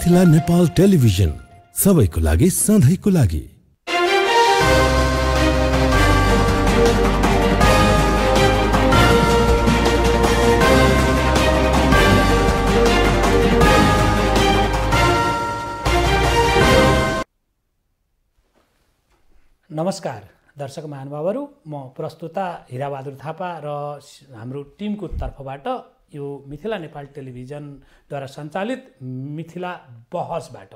Mithila Nepal television सबैको लागि सधैँको लागि नमस्कार दर्शक महानुभावहरू म प्रस्तुता हिराबहादुर थापा र हाम्रो टिमको तर्फबाट यो मिथिला नेपाल टेलिभिजनद्वारा सञ्चालित मिथिला बहसबाट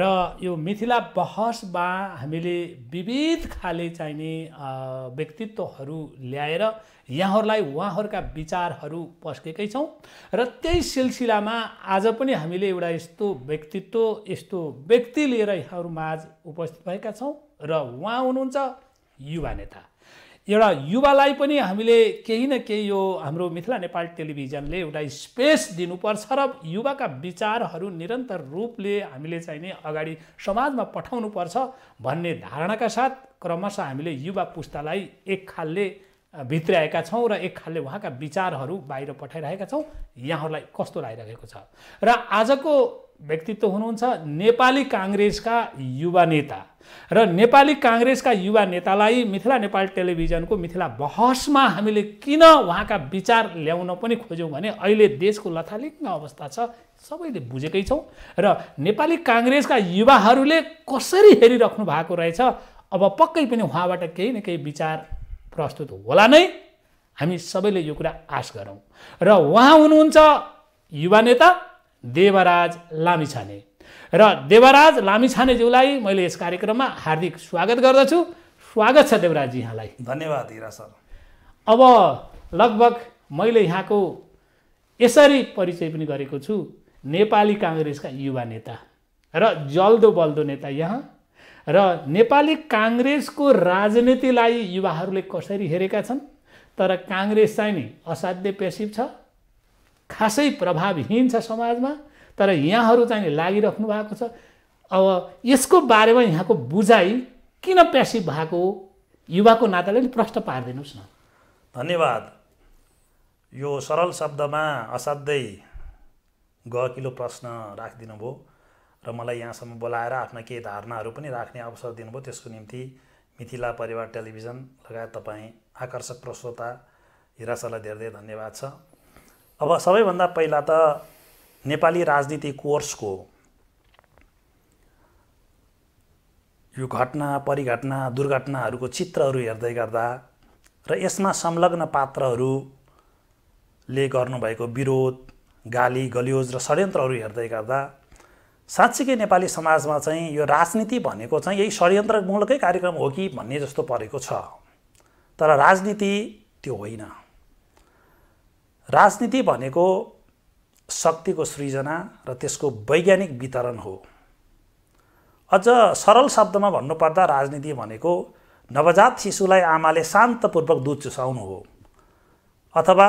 र यो मिथिला बहसमा हामीले विविध खाले चाहिने व्यक्तित्वहरू ल्याएर यहाँहरूलाई उहाँहरूका विचारहरू पस्केकै छौँ र त्यही सिलसिलामा आज पनि हामीले एउटा यस्तो व्यक्तित्व यस्तो व्यक्ति लिएर यहाँहरूमा आज उपस्थित भएका छौँ र उहाँ हुनुहुन्छ युवा नेता एउटा युवालाई पनि हामीले केही न केही यो हाम्रो मिथिला नेपाल टेलिभिजनले एउटा स्पेस दिनुपर्छ र युवाका विचारहरू निरन्तर रूपले हामीले चाहिँ नि अगाडि समाजमा पठाउनुपर्छ भन्ने धारणाका साथ क्रमशः हामीले युवा पुस्तालाई एक खालले भित्राएका छौँ र एक खालले उहाँका विचारहरू बाहिर पठाइरहेका छौँ यहाँहरूलाई कस्तो लागिरहेको छ र आजको व्यक्तित्व हुनुहुन्छ नेपाली काङ्ग्रेसका युवा नेता र नेपाली काङ्ग्रेसका युवा नेतालाई मिथिला नेपाल टेलिभिजनको मिथिला बहसमा हामीले किन उहाँका विचार ल्याउन पनि खोज्यौँ भने अहिले देशको लथालिङ्ग अवस्था छ सबैले बुझेकै छौँ र नेपाली काङ्ग्रेसका युवाहरूले कसरी हेरिराख्नु भएको रहेछ अब पक्कै पनि उहाँबाट केही न केही विचार प्रस्तुत होला नै हामी सबैले यो कुरा आश गरौँ र उहाँ हुनुहुन्छ युवा नेता देवराज लामिछाने र देवराज लामिछानेज्यूलाई मैले यस कार्यक्रममा हार्दिक स्वागत गर्दछु स्वागत छ देवराजजी यहाँलाई धन्यवाद हिरा सर अब लगभग मैले यहाँको यसरी परिचय पनि गरेको छु नेपाली काङ्ग्रेसका युवा नेता र जल्दो बल्दो नेता यहाँ र नेपाली काङ्ग्रेसको राजनीतिलाई युवाहरूले कसरी हेरेका छन् तर काङ्ग्रेस चाहिँ नि असाध्य पेसिभ छ खासै प्रभावहीन छ समाजमा तर यहाँहरू चाहिँ लागिराख्नु भएको छ अब यसको बारेमा यहाँको बुझाइ किन प्यासिभ भएको युवाको नाताले अलिक प्रश्न पारिदिनुहोस् न धन्यवाद यो सरल शब्दमा असाध्यै गहकिलो प्रश्न राखिदिनु र मलाई यहाँसम्म बोलाएर आफ्ना केही धारणाहरू पनि राख्ने अवसर दिनुभयो त्यसको निम्ति मिथिला परिवार टेलिभिजन लगायत तपाईँ आकर्षक प्रस्तोता हिरासालाई धेरै धेरै धन्यवाद छ अब सबैभन्दा पहिला त नेपाली राजनीति कोर्सको यो घटना परिघटना दुर्घटनाहरूको चित्रहरू हेर्दै गर्दा र यसमा संलग्न पात्रहरूले गर्नुभएको विरोध गाली गलियोज र षड्यन्त्रहरू हेर्दै गर्दा साँच्चीकै नेपाली समाजमा चाहिँ यो राजनीति भनेको चाहिँ यही षड्यन्त्रमूलकै कार्यक्रम हो कि भन्ने जस्तो परेको छ तर राजनीति त्यो होइन राजनीति भनेको शक्तिको सृजना र त्यसको वैज्ञानिक वितरण हो अझ सरल शब्दमा भन्नुपर्दा राजनीति भनेको नवजात शिशुलाई आमाले शान्तपूर्वक दुध चुसाउनु हो अथवा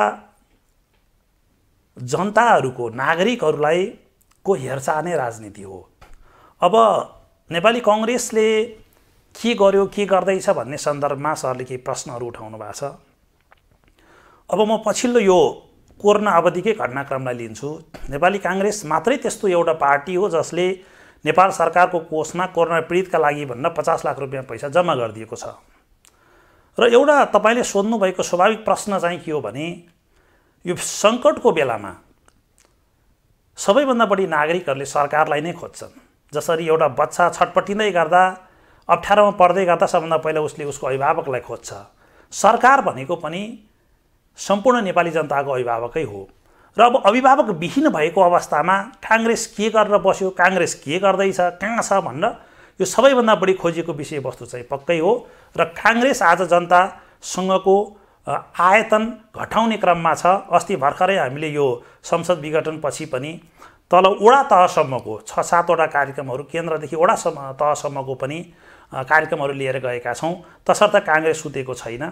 जनताहरूको नागरिकहरूलाई को हेरचाह नै राजनीति हो अब नेपाली कङ्ग्रेसले के गर्यो के गर्दैछ भन्ने सन्दर्भमा सरले केही प्रश्नहरू उठाउनु भएको छ अब म पछिल्लो यो कोर्न अवधिकै घटनाक्रमलाई लिन्छु नेपाली काङ्ग्रेस मात्रै त्यस्तो एउटा पार्टी हो जसले नेपाल सरकारको कोषमा कोरोना पीडितका लागि भन्न पचास लाख रुपियाँ पैसा जम्मा गरिदिएको छ र एउटा तपाईँले सोध्नुभएको स्वाभाविक प्रश्न चाहिँ के हो भने यो सङ्कटको बेलामा सबैभन्दा बढी नागरिकहरूले सरकारलाई नै खोज्छन् जसरी एउटा बच्चा छटपटिँदै गर्दा अप्ठ्यारोमा पर्दै गर्दा सबभन्दा पहिला उसले उसको अभिभावकलाई खोज्छ सरकार भनेको पनि सम्पूर्ण नेपाली जनताको अभिभावकै हो र अब अभिभावक विहीन भएको अवस्थामा काङ्ग्रेस के गरेर बस्यो काङ्ग्रेस के गर्दैछ कहाँ छ भनेर यो सबैभन्दा बढी खोजिएको विषयवस्तु चाहिँ पक्कै हो र काङ्ग्रेस आज जनतासँगको आयतन घटाउने क्रममा छ अस्ति भर्खरै हामीले यो संसद विघटनपछि पनि तल वडा तहसम्मको छ सातवटा कार्यक्रमहरू केन्द्रदेखि वडासम्म तहसम्मको पनि कार्यक्रमहरू लिएर गएका छौँ तसर्थ काङ्ग्रेस सुतेको छैन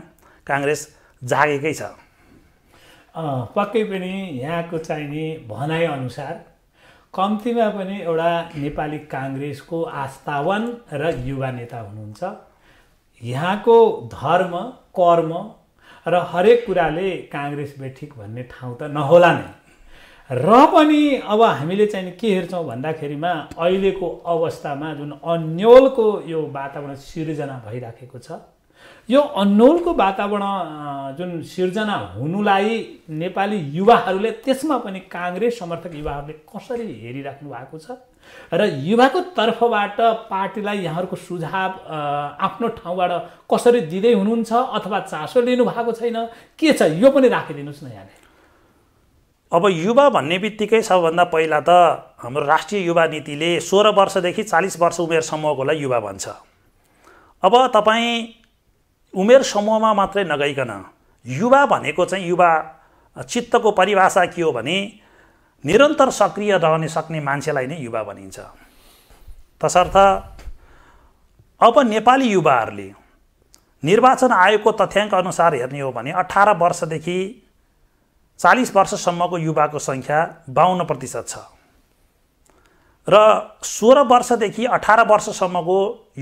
काङ्ग्रेस जागेकै छ पक्कै पनि यहाँको चाहिने भनाइअनुसार कम्तीमा पनि एउटा नेपाली काङ्ग्रेसको आस्थावान र युवा नेता हुनुहुन्छ यहाँको धर्म कर्म र हरेक कुराले काङ्ग्रेस बेठिक भन्ने ठाउँ त नहोला नै र पनि अब हामीले चाहिँ के हेर्छौँ भन्दाखेरिमा अहिलेको अवस्थामा जुन अन्यलको यो वातावरण सिर्जना भइराखेको छ यो अन्नौलको वातावरण जुन सिर्जना हुनुलाई नेपाली युवाहरूले त्यसमा पनि काङ्ग्रेस समर्थक युवाहरूले कसरी हेरिराख्नु भएको छ र युवाको तर्फबाट पार्टीलाई यहाँहरूको सुझाव आफ्नो ठाउँबाट कसरी दिँदै हुनुहुन्छ अथवा चासो भएको छैन के छ यो पनि राखिदिनुहोस् न यहाँले अब युवा भन्ने बित्तिकै सबभन्दा पहिला त हाम्रो राष्ट्रिय युवा नीतिले सोह्र वर्षदेखि चालिस वर्ष उमेर समूहकोलाई युवा भन्छ अब तपाईँ उमेर समूहमा मात्रै नगइकन युवा भनेको चाहिँ युवा चित्तको परिभाषा के हो भने निरन्तर सक्रिय रहन सक्ने मान्छेलाई नै युवा भनिन्छ तसर्थ अब नेपाली युवाहरूले निर्वाचन आयोगको तथ्याङ्क अनुसार हेर्ने हो भने अठार वर्षदेखि चालिस वर्षसम्मको युवाको सङ्ख्या बाहन्न प्रतिशत छ र सोह्र वर्षदेखि अठार वर्षसम्मको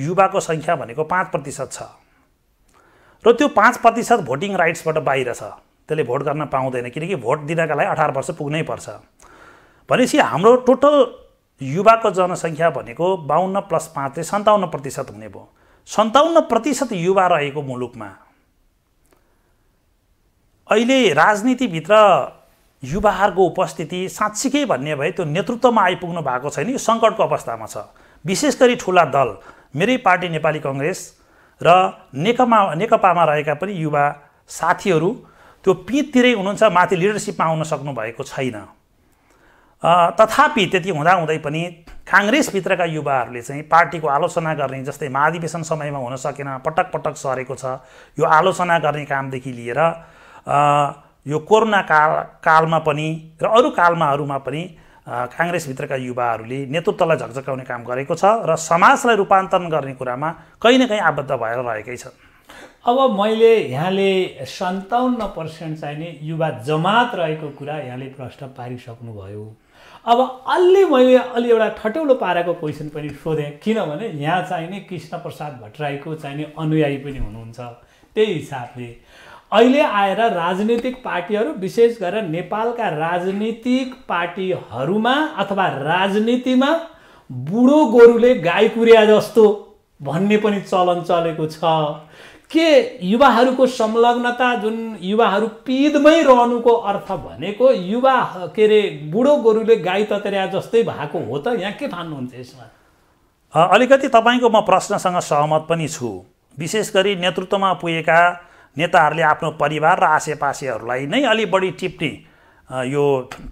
युवाको सङ्ख्या भनेको पाँच प्रतिशत छ र त्यो पाँच प्रतिशत भोटिङ राइट्सबाट बाहिर छ त्यसले भोट गर्न पाउँदैन किनकि भोट दिनका लागि अठार वर्ष पुग्नै पर्छ भनेपछि हाम्रो टोटल युवाको जनसङ्ख्या भनेको बाहन्न प्लस पाँच चाहिँ सन्ताउन्न प्रतिशत हुने भयो सन्ताउन्न प्रतिशत युवा रहेको मुलुकमा अहिले राजनीतिभित्र युवाहरूको उपस्थिति साँच्चीकै भन्ने भए त्यो नेतृत्वमा आइपुग्नु भएको छैन यो सङ्कटको अवस्थामा छ विशेष गरी ठुला दल मेरै पार्टी नेपाली कङ्ग्रेस र नेकपा नेकपामा रहेका पनि युवा साथीहरू त्यो पिँधतिरै हुनुहुन्छ माथि लिडरसिपमा आउन सक्नुभएको छैन तथापि त्यति हुँदाहुँदै पनि काङ्ग्रेसभित्रका युवाहरूले चाहिँ पार्टीको आलोचना गर्ने जस्तै महाधिवेशन समयमा हुन सकेन पटक पटक सरेको छ यो आलोचना गर्ने कामदेखि लिएर यो कोरोना काल कालमा पनि र अरू कालमाहरूमा पनि काङ्ग्रेसभित्रका युवाहरूले नेतृत्वलाई झकझकाउने काम गरेको छ र समाजलाई रूपान्तरण गर्ने कुरामा कहीँ न कहीँ आबद्ध भएर रहेकै छ अब मैले यहाँले सन्ताउन्न पर्सेन्ट नि युवा जमात रहेको कुरा यहाँले प्रश्न पारिसक्नुभयो अब अलि मैले अलि एउटा ठटौलो पाराको क्वेसन पनि सोधेँ किनभने यहाँ चाहिने कृष्ण प्रसाद भट्टराईको चाहिने अनुयायी पनि हुनुहुन्छ त्यही हिसाबले अहिले आएर राजनीतिक पार्टीहरू विशेष गरेर नेपालका राजनीतिक पार्टीहरूमा अथवा राजनीतिमा बुढो गोरुले गाई कुर्या जस्तो भन्ने पनि चलन चलेको छ के युवाहरूको संलग्नता जुन युवाहरू पिदमै रहनुको अर्थ भनेको युवा के अरे बुढो गोरुले गाई ततर्या जस्तै भएको हो त यहाँ के ठान्नुहुन्छ यसमा अलिकति तपाईँको म प्रश्नसँग सहमत पनि छु विशेष गरी नेतृत्वमा पुगेका नेताहरूले आफ्नो परिवार र आसेपासेहरूलाई नै अलि बढी टिप्ने यो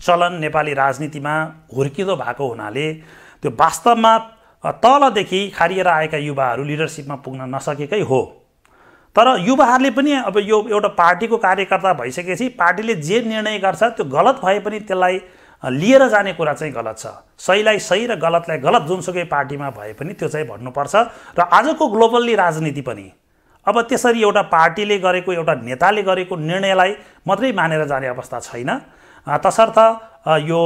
चलन नेपाली राजनीतिमा हुर्किँदो भएको हुनाले त्यो वास्तवमा तलदेखि खारिएर आएका युवाहरू लिडरसिपमा पुग्न नसकेकै हो तर युवाहरूले पनि अब यो एउटा पार्टीको कार्यकर्ता भइसकेपछि पार्टीले जे निर्णय गर्छ त्यो गलत भए पनि त्यसलाई लिएर जाने कुरा चाहिँ गलत छ सहीलाई सही र गलतलाई गलत जुनसुकै पार्टीमा भए पनि त्यो चाहिँ भन्नुपर्छ र आजको ग्लोबल्ली राजनीति पनि अब त्यसरी एउटा पार्टीले गरेको एउटा नेताले गरेको निर्णयलाई मात्रै मानेर जाने अवस्था छैन तसर्थ यो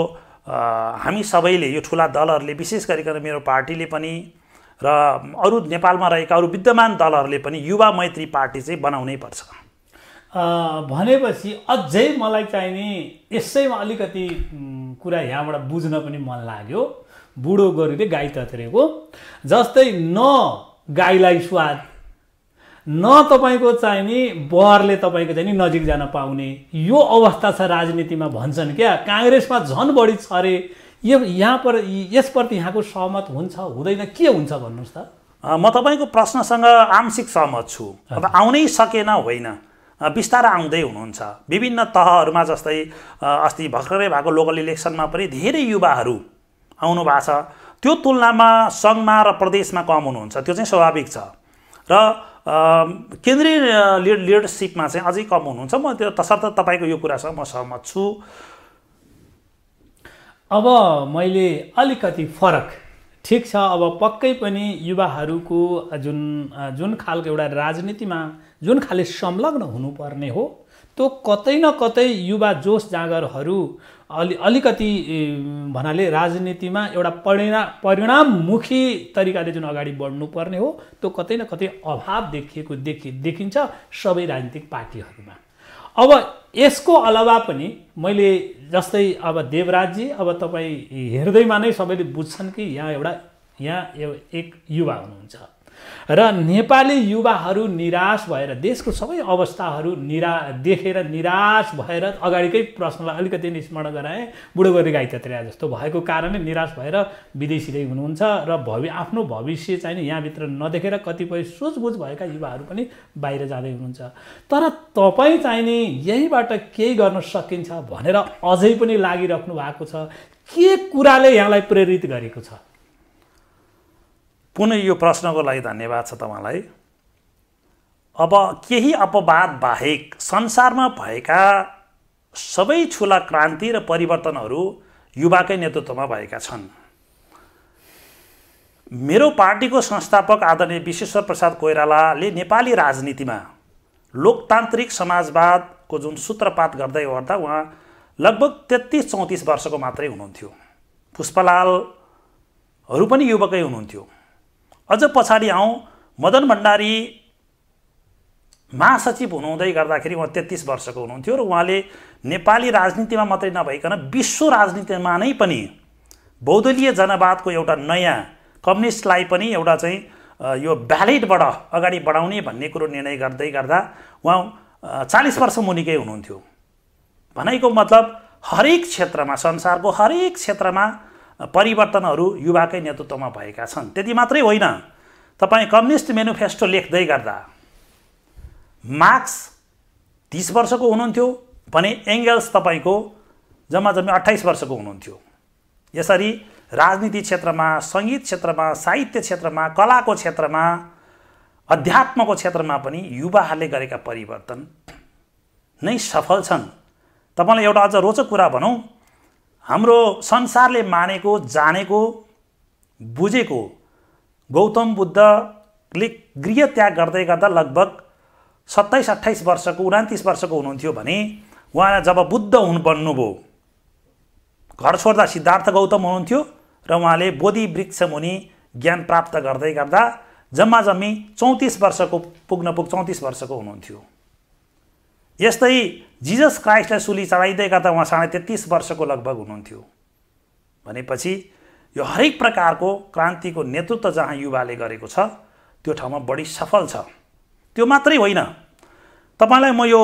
हामी सबैले यो ठुला दलहरूले विशेष गरिकन मेरो पार्टीले पनि र अरू नेपालमा रहेका अरू विद्यमान दलहरूले पनि युवा मैत्री पार्टी चाहिँ बनाउनै पर्छ भनेपछि अझै मलाई चाहिने यसैमा अलिकति कुरा यहाँबाट बुझ्न पनि मन लाग्यो बुढो गोरुले गाई तत्रेको जस्तै न गाईलाई स्वाद न तपाईँको चाहिँ नि बहरले तपाईँको चाहिँ नि नजिक जान पाउने यो अवस्था छ राजनीतिमा भन्छन् क्या काङ्ग्रेसमा झन् बढी छ अरे यो यहाँ पर यसप्रति यहाँको सहमत हुन्छ हुँदैन के हुन्छ भन्नुहोस् त म तपाईँको प्रश्नसँग आंशिक सहमत छु अब आउनै सकेन होइन बिस्तारै आउँदै हुनुहुन्छ विभिन्न तहहरूमा जस्तै अस्ति भर्खरै भएको लोकल इलेक्सनमा पनि धेरै युवाहरू आउनु भएको छ त्यो तुलनामा सङ्घमा र प्रदेशमा कम हुनुहुन्छ त्यो चाहिँ स्वाभाविक छ र केन्द्रीय लिड लिडरसिपमा चाहिँ अझै कम हुनुहुन्छ म त्यो तसर्थ तपाईँको यो कुरासँग म सहमत छु अब मैले अलिकति फरक ठिक छ अब पक्कै पनि युवाहरूको जुन जुन खालको एउटा राजनीतिमा जुन खाले संलग्न हुनुपर्ने हो त्यो कतै न कतै युवा जोस जाँगरहरू अलि अलिकति भन्नाले राजनीतिमा एउटा परिणाम परिणाममुखी तरिकाले जुन अगाडि बढ्नुपर्ने हो त्यो कतै न कतै अभाव देखिएको देखि देखिन्छ सबै राजनीतिक पार्टीहरूमा अब यसको अलावा पनि मैले जस्तै अब देवराजी अब तपाईँ हेर्दैमा नै सबैले बुझ्छन् कि यहाँ एउटा यहाँ एक युवा हुनुहुन्छ र नेपाली युवाहरू निराश भएर देशको सबै अवस्थाहरू निरा देखेर निराश भएर अगाडिकै प्रश्नलाई अलिकति स्मरण गराए बुढोगरी गाई जस्तो भएको कारणले निराश भएर विदेशीले हुनुहुन्छ र भवि आफ्नो भविष्य चाहिँ यहाँभित्र नदेखेर कतिपय सोचबुझ भएका युवाहरू पनि बाहिर जाँदै हुनुहुन्छ तर तपाईँ चाहिँ नि यहीँबाट केही गर्न सकिन्छ भनेर अझै पनि लागिराख्नु भएको छ के कुराले यहाँलाई प्रेरित गरेको छ पुनः यो प्रश्नको लागि धन्यवाद छ तपाईँलाई अब केही अपवाद बाहेक संसारमा भएका सबै ठुला क्रान्ति र परिवर्तनहरू युवाकै नेतृत्वमा भएका छन् मेरो पार्टीको संस्थापक आदरणीय विश्वेश्वर प्रसाद कोइरालाले नेपाली राजनीतिमा लोकतान्त्रिक समाजवादको जुन सूत्रपात गर्दै गर्दा उहाँ लगभग तेत्तिस चौतिस वर्षको मात्रै हुनुहुन्थ्यो पुष्पलालहरू पनि युवकै हुनुहुन्थ्यो अझ पछाडि आउँ मदन भण्डारी महासचिव हुनुहुँदै गर्दाखेरि उहाँ तेत्तिस वर्षको हुनुहुन्थ्यो र उहाँले नेपाली राजनीतिमा मात्रै नभइकन विश्व राजनीतिमा नै पनि बौद्धलीय जनवादको एउटा नयाँ कम्युनिस्टलाई पनि एउटा चाहिँ यो ब्यालेटबाट अगाडि बढाउने भन्ने कुरो निर्णय गर्दै गर्दा उहाँ चालिस वर्ष मुनिकै हुनुहुन्थ्यो भनेको मतलब हरेक क्षेत्रमा संसारको हरेक क्षेत्रमा परिवर्तनहरू युवाकै नेतृत्वमा भएका छन् त्यति मात्रै होइन तपाईँ कम्युनिस्ट मेनिफेस्टो लेख्दै गर्दा मार्क्स तिस वर्षको हुनुहुन्थ्यो भने एङ्गल्स तपाईँको जम्मा जम्मी अट्ठाइस वर्षको हुनुहुन्थ्यो यसरी राजनीति क्षेत्रमा सङ्गीत क्षेत्रमा साहित्य क्षेत्रमा कलाको क्षेत्रमा अध्यात्मको क्षेत्रमा पनि युवाहरूले गरेका परिवर्तन नै सफल छन् तपाईँलाई एउटा अझ रोचक कुरा भनौँ हाम्रो संसारले मानेको जानेको बुझेको गौतम बुद्धले गृह त्याग गर्दै गर्दा लगभग सत्ताइस अट्ठाइस वर्षको उनातिस वर्षको हुनुहुन्थ्यो भने उहाँलाई जब बुद्ध हुनु बन्नुभयो घर छोड्दा सिद्धार्थ गौतम हुनुहुन्थ्यो र उहाँले बोधि वृक्ष मुनि ज्ञान प्राप्त गर्दै गर्दा जम्मा जम्मी चौतिस वर्षको पुग्न पुग चौतिस वर्षको हुनुहुन्थ्यो यस्तै जिजस क्राइस्टलाई सुली चढाइँदै गर्दा उहाँ साढे तेत्तिस वर्षको लगभग हुनुहुन्थ्यो भनेपछि यो हरेक प्रकारको क्रान्तिको नेतृत्व जहाँ युवाले गरेको छ त्यो ठाउँमा बढी सफल छ त्यो मात्रै होइन तपाईँलाई म यो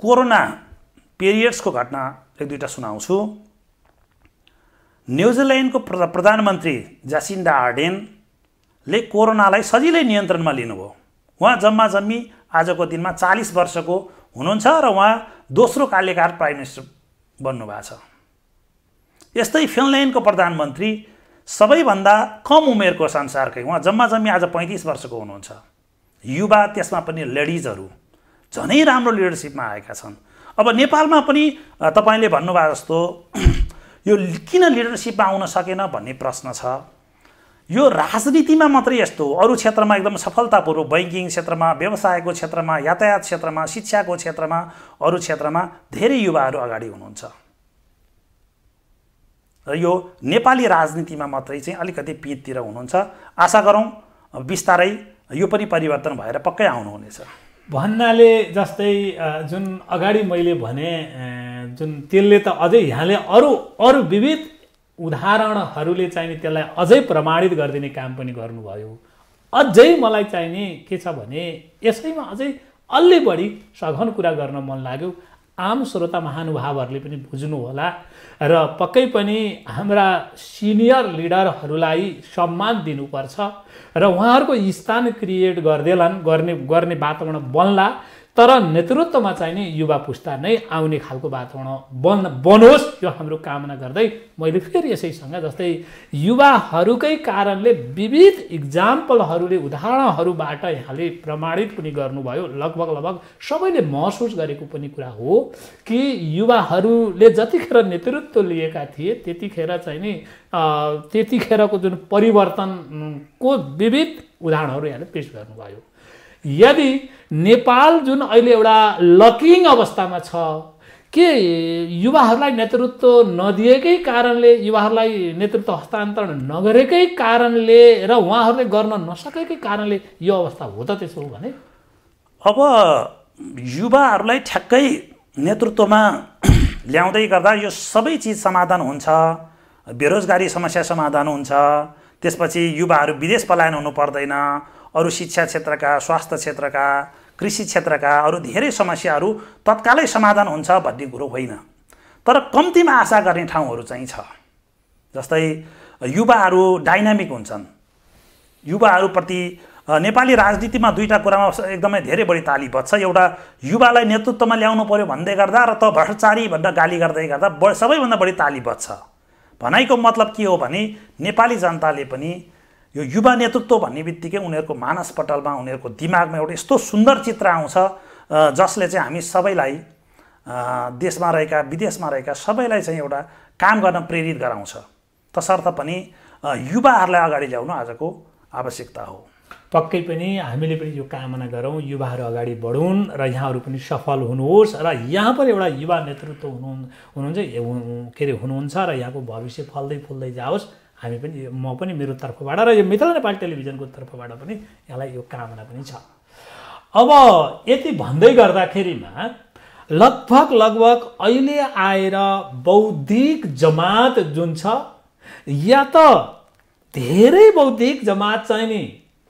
कोरोना पिरियड्सको घटना एक दुईवटा सुनाउँछु न्युजिल्यान्डको प्र प्रधानमन्त्री जासिन्डा आर्डेनले कोरोनालाई सजिलै नियन्त्रणमा लिनुभयो उहाँ जम्मा जम्मी आजको दिनमा चालिस वर्षको हुनुहुन्छ र उहाँ दोस्रो कार्यकाल प्राइम मिनिस्टर बन्नुभएको छ यस्तै फिनल्यान्डको प्रधानमन्त्री सबैभन्दा कम उमेरको संसारकै उहाँ जम्मा जम्मी आज पैँतिस वर्षको हुनुहुन्छ युवा त्यसमा पनि लेडिजहरू झनै राम्रो लिडरसिपमा आएका छन् अब नेपालमा पनि तपाईँले भन्नुभएको जस्तो यो किन लिडरसिपमा आउन सकेन भन्ने प्रश्न छ यो राजनीतिमा मात्रै यस्तो अरू क्षेत्रमा एकदम सफलतापूर्वक बैङ्किङ क्षेत्रमा व्यवसायको क्षेत्रमा यातायात क्षेत्रमा शिक्षाको क्षेत्रमा अरू क्षेत्रमा धेरै युवाहरू अगाडि हुनुहुन्छ र यो नेपाली राजनीतिमा मात्रै चाहिँ अलिकति पिँधतिर हुनुहुन्छ आशा गरौँ बिस्तारै यो पनि परिवर्तन भएर पक्कै आउनुहुनेछ भन्नाले जस्तै जुन अगाडि मैले भने जुन त्यसले त अझै यहाँले अरू अरू विविध उदाहरणहरूले चाहिने त्यसलाई अझै प्रमाणित गरिदिने काम पनि गर्नुभयो अझै मलाई चाहिने के छ भने यसैमा अझै अलि बढी सघन कुरा गर्न मन लाग्यो आम श्रोता महानुभावहरूले पनि बुझ्नुहोला र पक्कै पनि हाम्रा सिनियर लिडरहरूलाई सम्मान दिनुपर्छ र उहाँहरूको स्थान क्रिएट गरिदेलान् गर्ने गर्ने वातावरण बन्ला तर नेतृत्वमा चाहिँ नि युवा पुस्ता नै आउने खालको वातावरण बन बनोस् यो हाम्रो कामना गर्दै मैले फेरि यसैसँग जस्तै युवाहरूकै कारणले विविध इक्जाम्पलहरूले उदाहरणहरूबाट यहाँले प्रमाणित पनि गर्नुभयो लगभग लगभग सबैले महसुस गरेको पनि कुरा हो कि युवाहरूले जतिखेर नेतृत्व लिएका थिए त्यतिखेर चाहिँ नि त्यतिखेरको जुन परिवर्तनको विविध उदाहरणहरू यहाँले पेस गर्नुभयो यदि नेपाल जुन अहिले एउटा लकिङ अवस्थामा छ के युवाहरूलाई नेतृत्व नदिएकै कारणले युवाहरूलाई नेतृत्व हस्तान्तरण नगरेकै कारणले र उहाँहरूले गर्न नसकेकै कारणले यो अवस्था हो त त्यसो हो भने अब युवाहरूलाई ठ्याक्कै नेतृत्वमा ल्याउँदै गर्दा यो सबै चिज समाधान हुन्छ बेरोजगारी समस्या समाधान हुन्छ त्यसपछि युवाहरू विदेश पलायन हुनु पर्दैन अरू शिक्षा क्षेत्रका स्वास्थ्य क्षेत्रका कृषि क्षेत्रका अरू धेरै समस्याहरू तत्कालै समाधान हुन्छ भन्ने कुरो होइन तर कम्तीमा आशा गर्ने ठाउँहरू चाहिँ छ जस्तै युवाहरू डाइनामिक हुन्छन् युवाहरूप्रति नेपाली राजनीतिमा दुईवटा कुरामा एकदमै धेरै बढी तालिबद्ध छ एउटा युवालाई नेतृत्वमा ल्याउनु पऱ्यो भन्दै गर्दा र त भ्रष्टाचारी भनेर गाली गर्दै गर्दा सबैभन्दा बढी तालिबद्ध छ भनाइको मतलब के हो भने नेपाली जनताले पनि यो युवा नेतृत्व भन्ने बित्तिकै उनीहरूको मानसपटलमा उनीहरूको दिमागमा एउटा यस्तो सुन्दर चित्र आउँछ जसले चाहिँ हामी सबैलाई देशमा रहेका विदेशमा रहेका सबैलाई चाहिँ एउटा काम गर्न प्रेरित गराउँछ तसर्थ पनि युवाहरूलाई अगाडि ल्याउनु आजको आवश्यकता हो पक्कै पनि हामीले पनि यो कामना गरौँ युवाहरू अगाडि बढुन् र यहाँहरू पनि सफल हुनुहोस् र यहाँ पनि एउटा युवा नेतृत्व हुनु हुनुहुन्छ के अरे हुनुहुन्छ र यहाँको भविष्य फल्दै फुल्दै जाओस् हामी पनि म पनि मेरो तर्फबाट र यो मिथिला नेपाल टेलिभिजनको तर्फबाट पनि यहाँलाई यो कामना पनि छ अब यति भन्दै गर्दाखेरिमा लगभग लगभग अहिले आएर बौद्धिक जमात जुन छ या त धेरै बौद्धिक जमात चाहिँ नि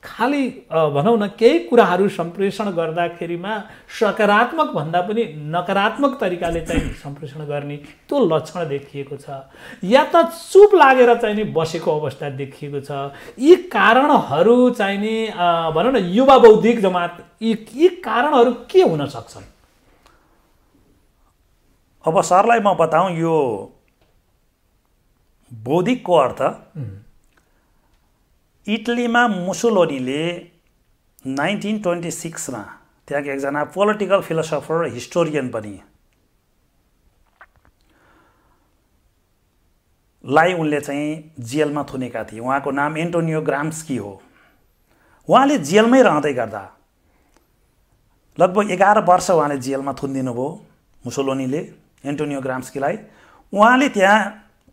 खालि भनौँ न केही कुराहरू सम्प्रेषण गर्दाखेरिमा सकारात्मक भन्दा पनि नकारात्मक तरिकाले चाहिँ सम्प्रेषण गर्ने त्यो लक्षण देखिएको छ या त चुप लागेर चाहिँ नि बसेको अवस्था देखिएको छ यी कारणहरू चाहिँ नि भनौँ न युवा बौद्धिक जमात यी यी कारणहरू के हुन सक्छन् अब सरलाई म बताउँ यो बौद्धिकको अर्थ इटलीमा मुसोलोनीले नाइन्टिन ट्वेन्टी सिक्समा त्यहाँको एकजना पोलिटिकल फिलोसफर हिस्टोरियन पनि लाई उनले चाहिँ जेलमा थुनेका थिए उहाँको नाम एन्टोनियो ग्राम्स्की हो उहाँले जेलमै रहँदै गर्दा लगभग एघार वर्ष उहाँले जेलमा थुनिदिनु भयो मुसोलोनीले एन्टोनियो ग्राम्स्कीलाई उहाँले त्यहाँ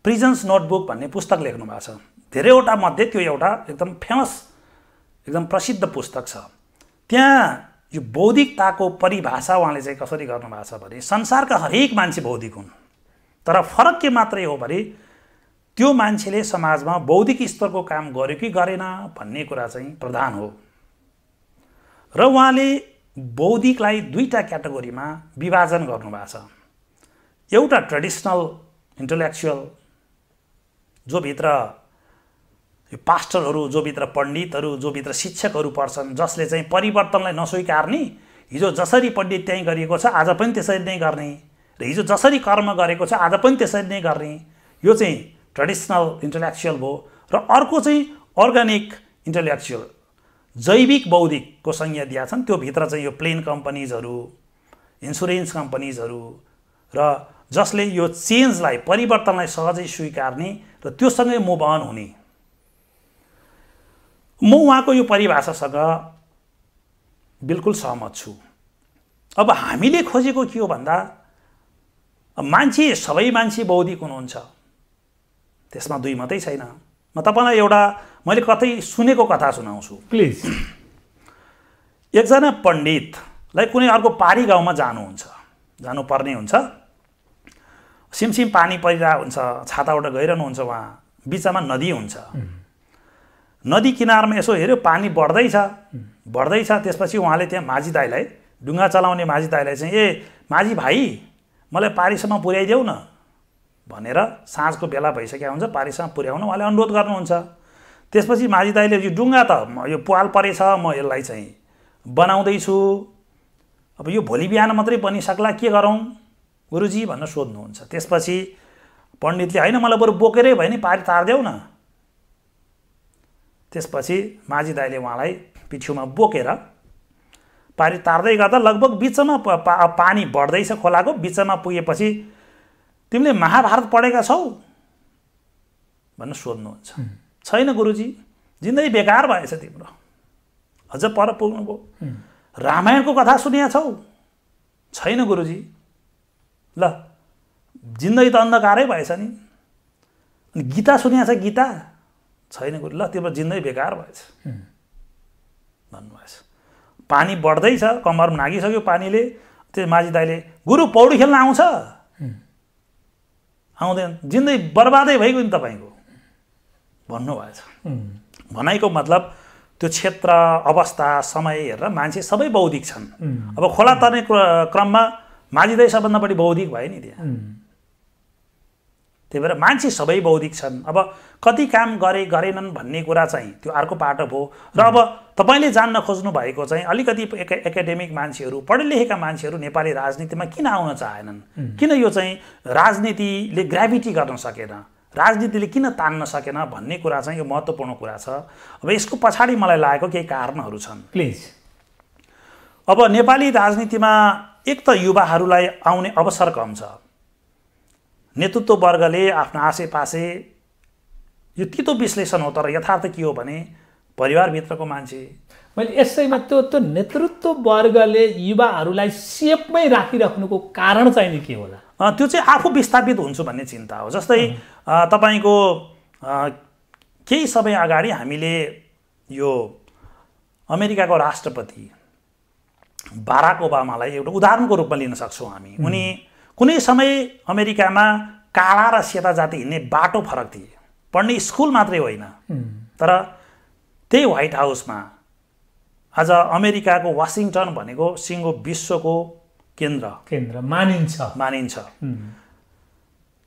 प्रिजन्स नोटबुक भन्ने पुस्तक लेख्नु भएको छ धेरैवटा मध्ये त्यो एउटा एकदम फेमस एकदम प्रसिद्ध पुस्तक छ त्यहाँ यो बौद्धिकताको परिभाषा उहाँले चाहिँ कसरी गर्नुभएको छ भने संसारका हरेक मान्छे बौद्धिक हुन् तर फरक के मात्रै हो भने त्यो मान्छेले समाजमा बौद्धिक स्तरको काम गर्यो कि गरेन भन्ने कुरा चाहिँ प्रधान हो र उहाँले बौद्धिकलाई दुईवटा क्याटेगोरीमा विभाजन गर्नुभएको छ एउटा ट्रेडिसनल इन्टलेक्चुअल जो भित्र यो पास्टरहरू जोभित्र पण्डितहरू जोभित्र शिक्षकहरू पढ्छन् जसले चाहिँ परिवर्तनलाई नस्वीकार्ने हिजो जसरी पण्डित त्यहीँ गरिएको छ आज पनि त्यसरी नै गर्ने र हिजो जसरी कर्म गरेको छ आज पनि त्यसरी नै गर्ने यो चाहिँ ट्रेडिसनल इन्टलेक्चुअल भयो र अर्को चाहिँ अर्ग्यानिक इन्टलेक्चुअल जैविक बौद्धिकको संज्ञा दिएका छन् त्योभित्र चाहिँ यो प्लेन कम्पनीजहरू इन्सुरेन्स कम्पनीजहरू र जसले यो चेन्जलाई परिवर्तनलाई सहजै स्वीकार्ने र त्योसँगै मुभ अन हुने म उहाँको यो परिभाषासँग बिल्कुल सहमत छु अब हामीले खोजेको के हो भन्दा मान्छे सबै मान्छे बौद्धिक हुनुहुन्छ त्यसमा दुई मात्रै छैन म तपाईँलाई एउटा मैले कतै सुनेको कथा सुनाउँछु प्लिज एकजना पण्डितलाई कुनै अर्को पारी गाउँमा जानुहुन्छ जानुपर्ने हुन्छ सिमसिम पानी परिरहेको हुन्छ छाताबाट गइरहनुहुन्छ उहाँ बिचमा नदी हुन्छ नदी किनारमा यसो हेऱ्यो पानी बढ्दैछ बढ्दैछ त्यसपछि उहाँले त्यहाँ माझी दाईलाई ढुङ्गा चलाउने माझी दाईलाई चाहिँ ए माझी भाइ मलाई पारिसम्म पुर्याइदेऊ न भनेर साँझको बेला भइसकेको हुन्छ पारिसम्म पुर्याउन उहाँले अनुरोध गर्नुहुन्छ त्यसपछि माझी दाईले यो डुङ्गा त यो पाल परेछ म यसलाई चाहिँ बनाउँदैछु अब यो भोलि बिहान मात्रै बनिसक्ला के गरौँ गुरुजी भनेर सोध्नुहुन्छ त्यसपछि पण्डितले होइन मलाई बरु बोकेरै भयो नि पारि तारिदेऊ न त्यसपछि माझी दाईले उहाँलाई पिछुमा बोकेर पारी तार्दै गर्दा लगभग बिचमा पानी बढ्दैछ खोलाको बिचमा पुगेपछि तिमीले महाभारत पढेका छौ भनेर सोध्नुहुन्छ छैन गुरुजी जिन्दगी बेकार भएछ तिम्रो अझ पर पुग्नुभयो रामायणको कथा सुनिया छौ छैन गुरुजी ल जिन्दगी त अन्धकारै भएछ नि गीता सुनिया छ गीता छैन कुरो ल तिम्रो जिन्दै बेकार भएछ भन्नुभएछ पानी बढ्दैछ कम्मर नागिसक्यो पानीले त्यो माझी दाईले गुरु पौडी खेल्न आउँछ आउँदैन जिन्दै बर्बादै भइगयो नि तपाईँको भन्नुभएछ भनाइको मतलब त्यो क्षेत्र अवस्था समय हेरेर मान्छे सबै बौद्धिक छन् अब खोला तर्ने क्रममा माझिँदै सबभन्दा बढी बौद्धिक भयो नि त्यहाँ त्यही भएर मान्छे सबै बौद्धिक छन् अब कति काम गरे गरेनन् भन्ने कुरा चाहिँ त्यो अर्को पाटो हो र अब तपाईँले जान्न खोज्नु भएको चाहिँ अलिकति एका एकाडेमिक मान्छेहरू पढे लेखेका मान्छेहरू नेपाली राजनीतिमा किन आउन चाहेनन् किन यो चाहिँ राजनीतिले ग्राभिटी गर्न सकेन राजनीतिले किन तान्न सकेन भन्ने कुरा चाहिँ यो महत्त्वपूर्ण कुरा छ अब यसको पछाडि मलाई लागेको केही कारणहरू छन् प्लिज अब नेपाली राजनीतिमा एक त युवाहरूलाई आउने अवसर कम छ नेतृत्ववर्गले आफ्नो आसेपासे यो तितो विश्लेषण हो तर यथार्थ के हो भने परिवारभित्रको मान्छे मैले यसैमा त्यो त्यो नेतृत्ववर्गले युवाहरूलाई सेपमै राखिराख्नुको कारण चाहिँ नि के होला त्यो चाहिँ आफू विस्थापित हुन्छु भन्ने चिन्ता हो जस्तै तपाईँको केही समय अगाडि हामीले यो अमेरिकाको राष्ट्रपति बाराक ओबामालाई एउटा उदाहरणको रूपमा लिन सक्छौँ हामी उनी कुनै समय अमेरिकामा काला र सेता जाति हिँड्ने बाटो फरक थिए पढ्ने स्कुल मात्रै होइन तर त्यही व्हाइट हाउसमा आज अमेरिकाको वासिङटन भनेको सिङ्गो विश्वको केन्द्र केन्द्र मानिन्छ मानिन्छ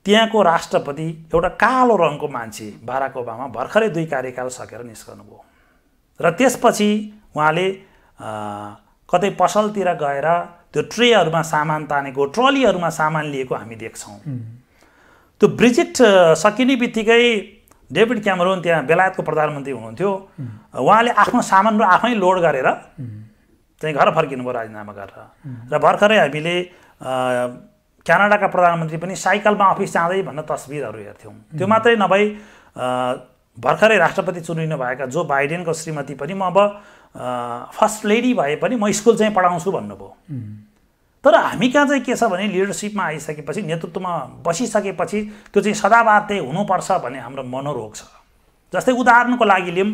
त्यहाँको राष्ट्रपति एउटा कालो रङको मान्छे बाराक ओबामा भर्खरै दुई कार्यकाल सकेर निस्कनुभयो र त्यसपछि उहाँले कतै पसलतिर गएर त्यो ट्रेहरूमा सामान तानेको ट्रलीहरूमा सामान लिएको हामी देख्छौँ त्यो ब्रिजिट सकिने बित्तिकै डेभिड क्यामरोन त्यहाँ बेलायतको प्रधानमन्त्री हुनुहुन्थ्यो उहाँले आफ्नो सामान आफै लोड गरेर चाहिँ घर फर्किनु भयो राजीनामा गरेर र भर्खरै हामीले क्यानाडाका प्रधानमन्त्री पनि साइकलमा अफिस जाँदै भन्न तस्विरहरू हेर्थ्यौँ त्यो मात्रै नभई भर्खरै राष्ट्रपति चुनिनु भएका जो बाइडेनको श्रीमती पनि म अब फर्स्ट लेडी भए पनि म स्कुल चाहिँ पढाउँछु भन्नुभयो तर हामी कहाँ चाहिँ के छ भने लिडरसिपमा आइसकेपछि नेतृत्वमा बसिसकेपछि त्यो चाहिँ सदाबार त्यही हुनुपर्छ भन्ने हाम्रो मनोरोग छ जस्तै उदाहरणको लागि लिउँ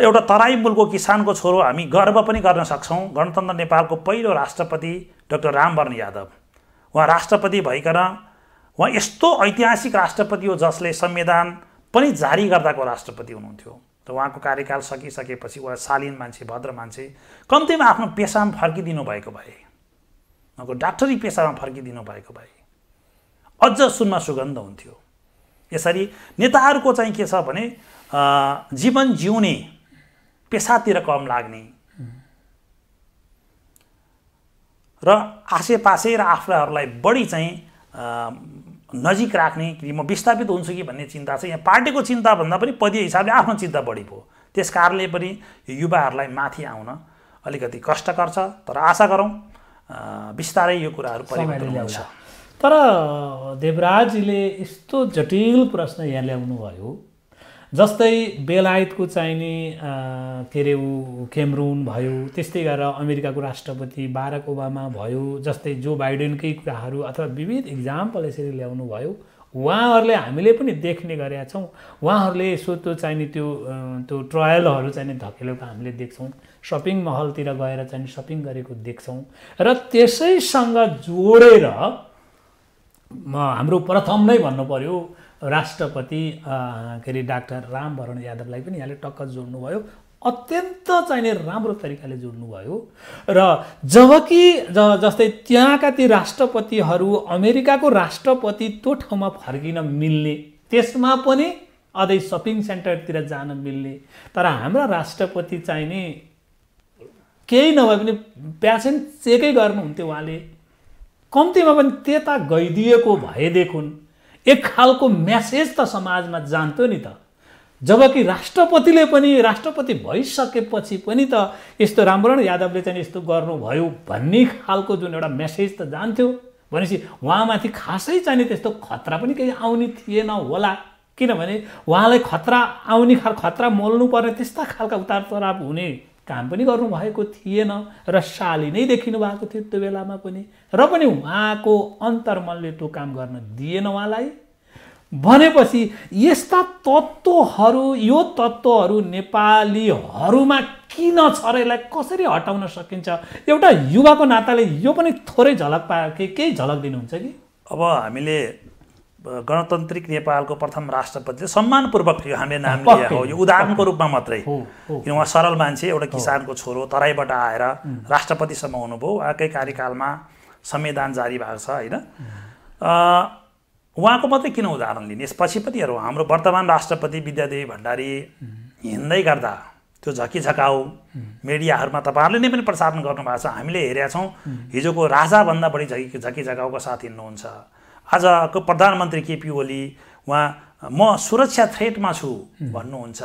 एउटा तराई मूलको किसानको छोरो हामी गर्व पनि गर्न सक्छौँ गणतन्त्र नेपालको पहिलो राष्ट्रपति डाक्टर रामवरण यादव उहाँ राष्ट्रपति भइकन उहाँ यस्तो ऐतिहासिक राष्ट्रपति हो जसले संविधान पनि जारी गर्दाको राष्ट्रपति हुनुहुन्थ्यो उहाँको कार्यकाल सकिसकेपछि उहाँ शालीन मान्छे भद्र मान्छे कम्तीमा आफ्नो पेसामा फर्किदिनु भएको भए उहाँको डाक्टरी पेसामा फर्किदिनु भएको भए अझ सुनमा सुगन्ध हुन्थ्यो यसरी नेताहरूको चाहिँ के छ भने जीवन जिउने पेसातिर कम लाग्ने र आसेपासे र आफ्नाहरूलाई बढी चाहिँ नजिक राख्ने कि म विस्थापित हुन्छु कि भन्ने चिन्ता छ यहाँ पार्टीको चिन्ताभन्दा पनि पदीय हिसाबले आफ्नो चिन्ता बढी भयो त्यस कारणले पनि यो युवाहरूलाई माथि आउन अलिकति कष्टकर छ तर आशा गरौँ बिस्तारै यो कुराहरू परिवर्तन हुन्छ तर देवराजले यस्तो जटिल प्रश्न यहाँ ल्याउनुभयो जस्तै बेलायतको चाहिने के अरे ऊ केमरुन भयो त्यस्तै गरेर अमेरिकाको राष्ट्रपति बाराक ओबामा भयो जस्तै जो बाइडेनकै कुराहरू अथवा विविध इक्जाम्पल यसरी ल्याउनु भयो उहाँहरूले हामीले पनि देख्ने गरेका छौँ उहाँहरूले यसो त्यो चाहिने त्यो त्यो ट्रायलहरू चाहिने धकेलेको हामीले देख्छौँ सपिङ महलतिर गएर चाहिँ सपिङ गरेको देख्छौँ र त्यसैसँग जोडेर हाम्रो प्रथम नै भन्नु पऱ्यो राष्ट्रपति के अरे डाक्टर रामभरण यादवलाई पनि यहाँले टक्क जोड्नुभयो अत्यन्त चाहिने राम्रो तरिकाले जोड्नुभयो र जबकि ज जस्तै त्यहाँका ती राष्ट्रपतिहरू अमेरिकाको राष्ट्रपति त्यो ठाउँमा फर्किन मिल्ने त्यसमा पनि अझै सपिङ सेन्टरतिर जान मिल्ने तर हाम्रा राष्ट्रपति चाहिने केही नभए पनि पेसेन्ट चेकै गर्नुहुन्थ्यो उहाँले कम्तीमा पनि त्यता गइदिएको भएदेखुन् एक खालको म्यासेज त समाजमा जान्थ्यो नि त जबकि राष्ट्रपतिले पनि राष्ट्रपति भइसकेपछि पनि त यस्तो राम्रो नै यादवले चाहिँ यस्तो गर्नुभयो भन्ने खालको जुन एउटा मेसेज त जान्थ्यो भनेपछि उहाँमाथि खासै चाहिँ त्यस्तो खतरा पनि केही आउने थिएन होला किनभने उहाँलाई खतरा आउने खाल खतरा पर्ने त्यस्ता खालका उतार चढाव हुने काम पनि गर्नुभएको थिएन र शाली नै देखिनु भएको थियो त्यो बेलामा पनि र पनि उहाँको अन्तर्मनले त्यो काम गर्न दिएन उहाँलाई भनेपछि यस्ता तत्त्वहरू यो तत्त्वहरू नेपालीहरूमा किन छ र यसलाई कसरी हटाउन सकिन्छ एउटा युवाको नाताले यो पनि थोरै झलक पाए केही झलक दिनुहुन्छ कि अब हामीले गणतान्त्रिक नेपालको प्रथम राष्ट्रपति सम्मानपूर्वक यो हामीले नाम लिएको हो यो उदाहरणको रूपमा मात्रै किन उहाँ सरल मान्छे एउटा किसानको छोरो तराईबाट आएर राष्ट्रपतिसम्म हुनुभयो उहाँकै कार्यकालमा संविधान जारी भएको छ होइन उहाँको मात्रै किन उदाहरण लिने यसपछि पनि हेरौँ हाम्रो वर्तमान राष्ट्रपति विद्यादेवी भण्डारी हिँड्दै गर्दा त्यो झकी झकाउ मिडियाहरूमा तपाईँहरूले नै पनि प्रसारण गर्नुभएको छ हामीले हेरेका छौँ हिजोको राजाभन्दा बढी झकी झकी झकाउको साथ हिँड्नुहुन्छ आजको प्रधानमन्त्री केपी ओली उहाँ म सुरक्षा थ्रेटमा छु भन्नुहुन्छ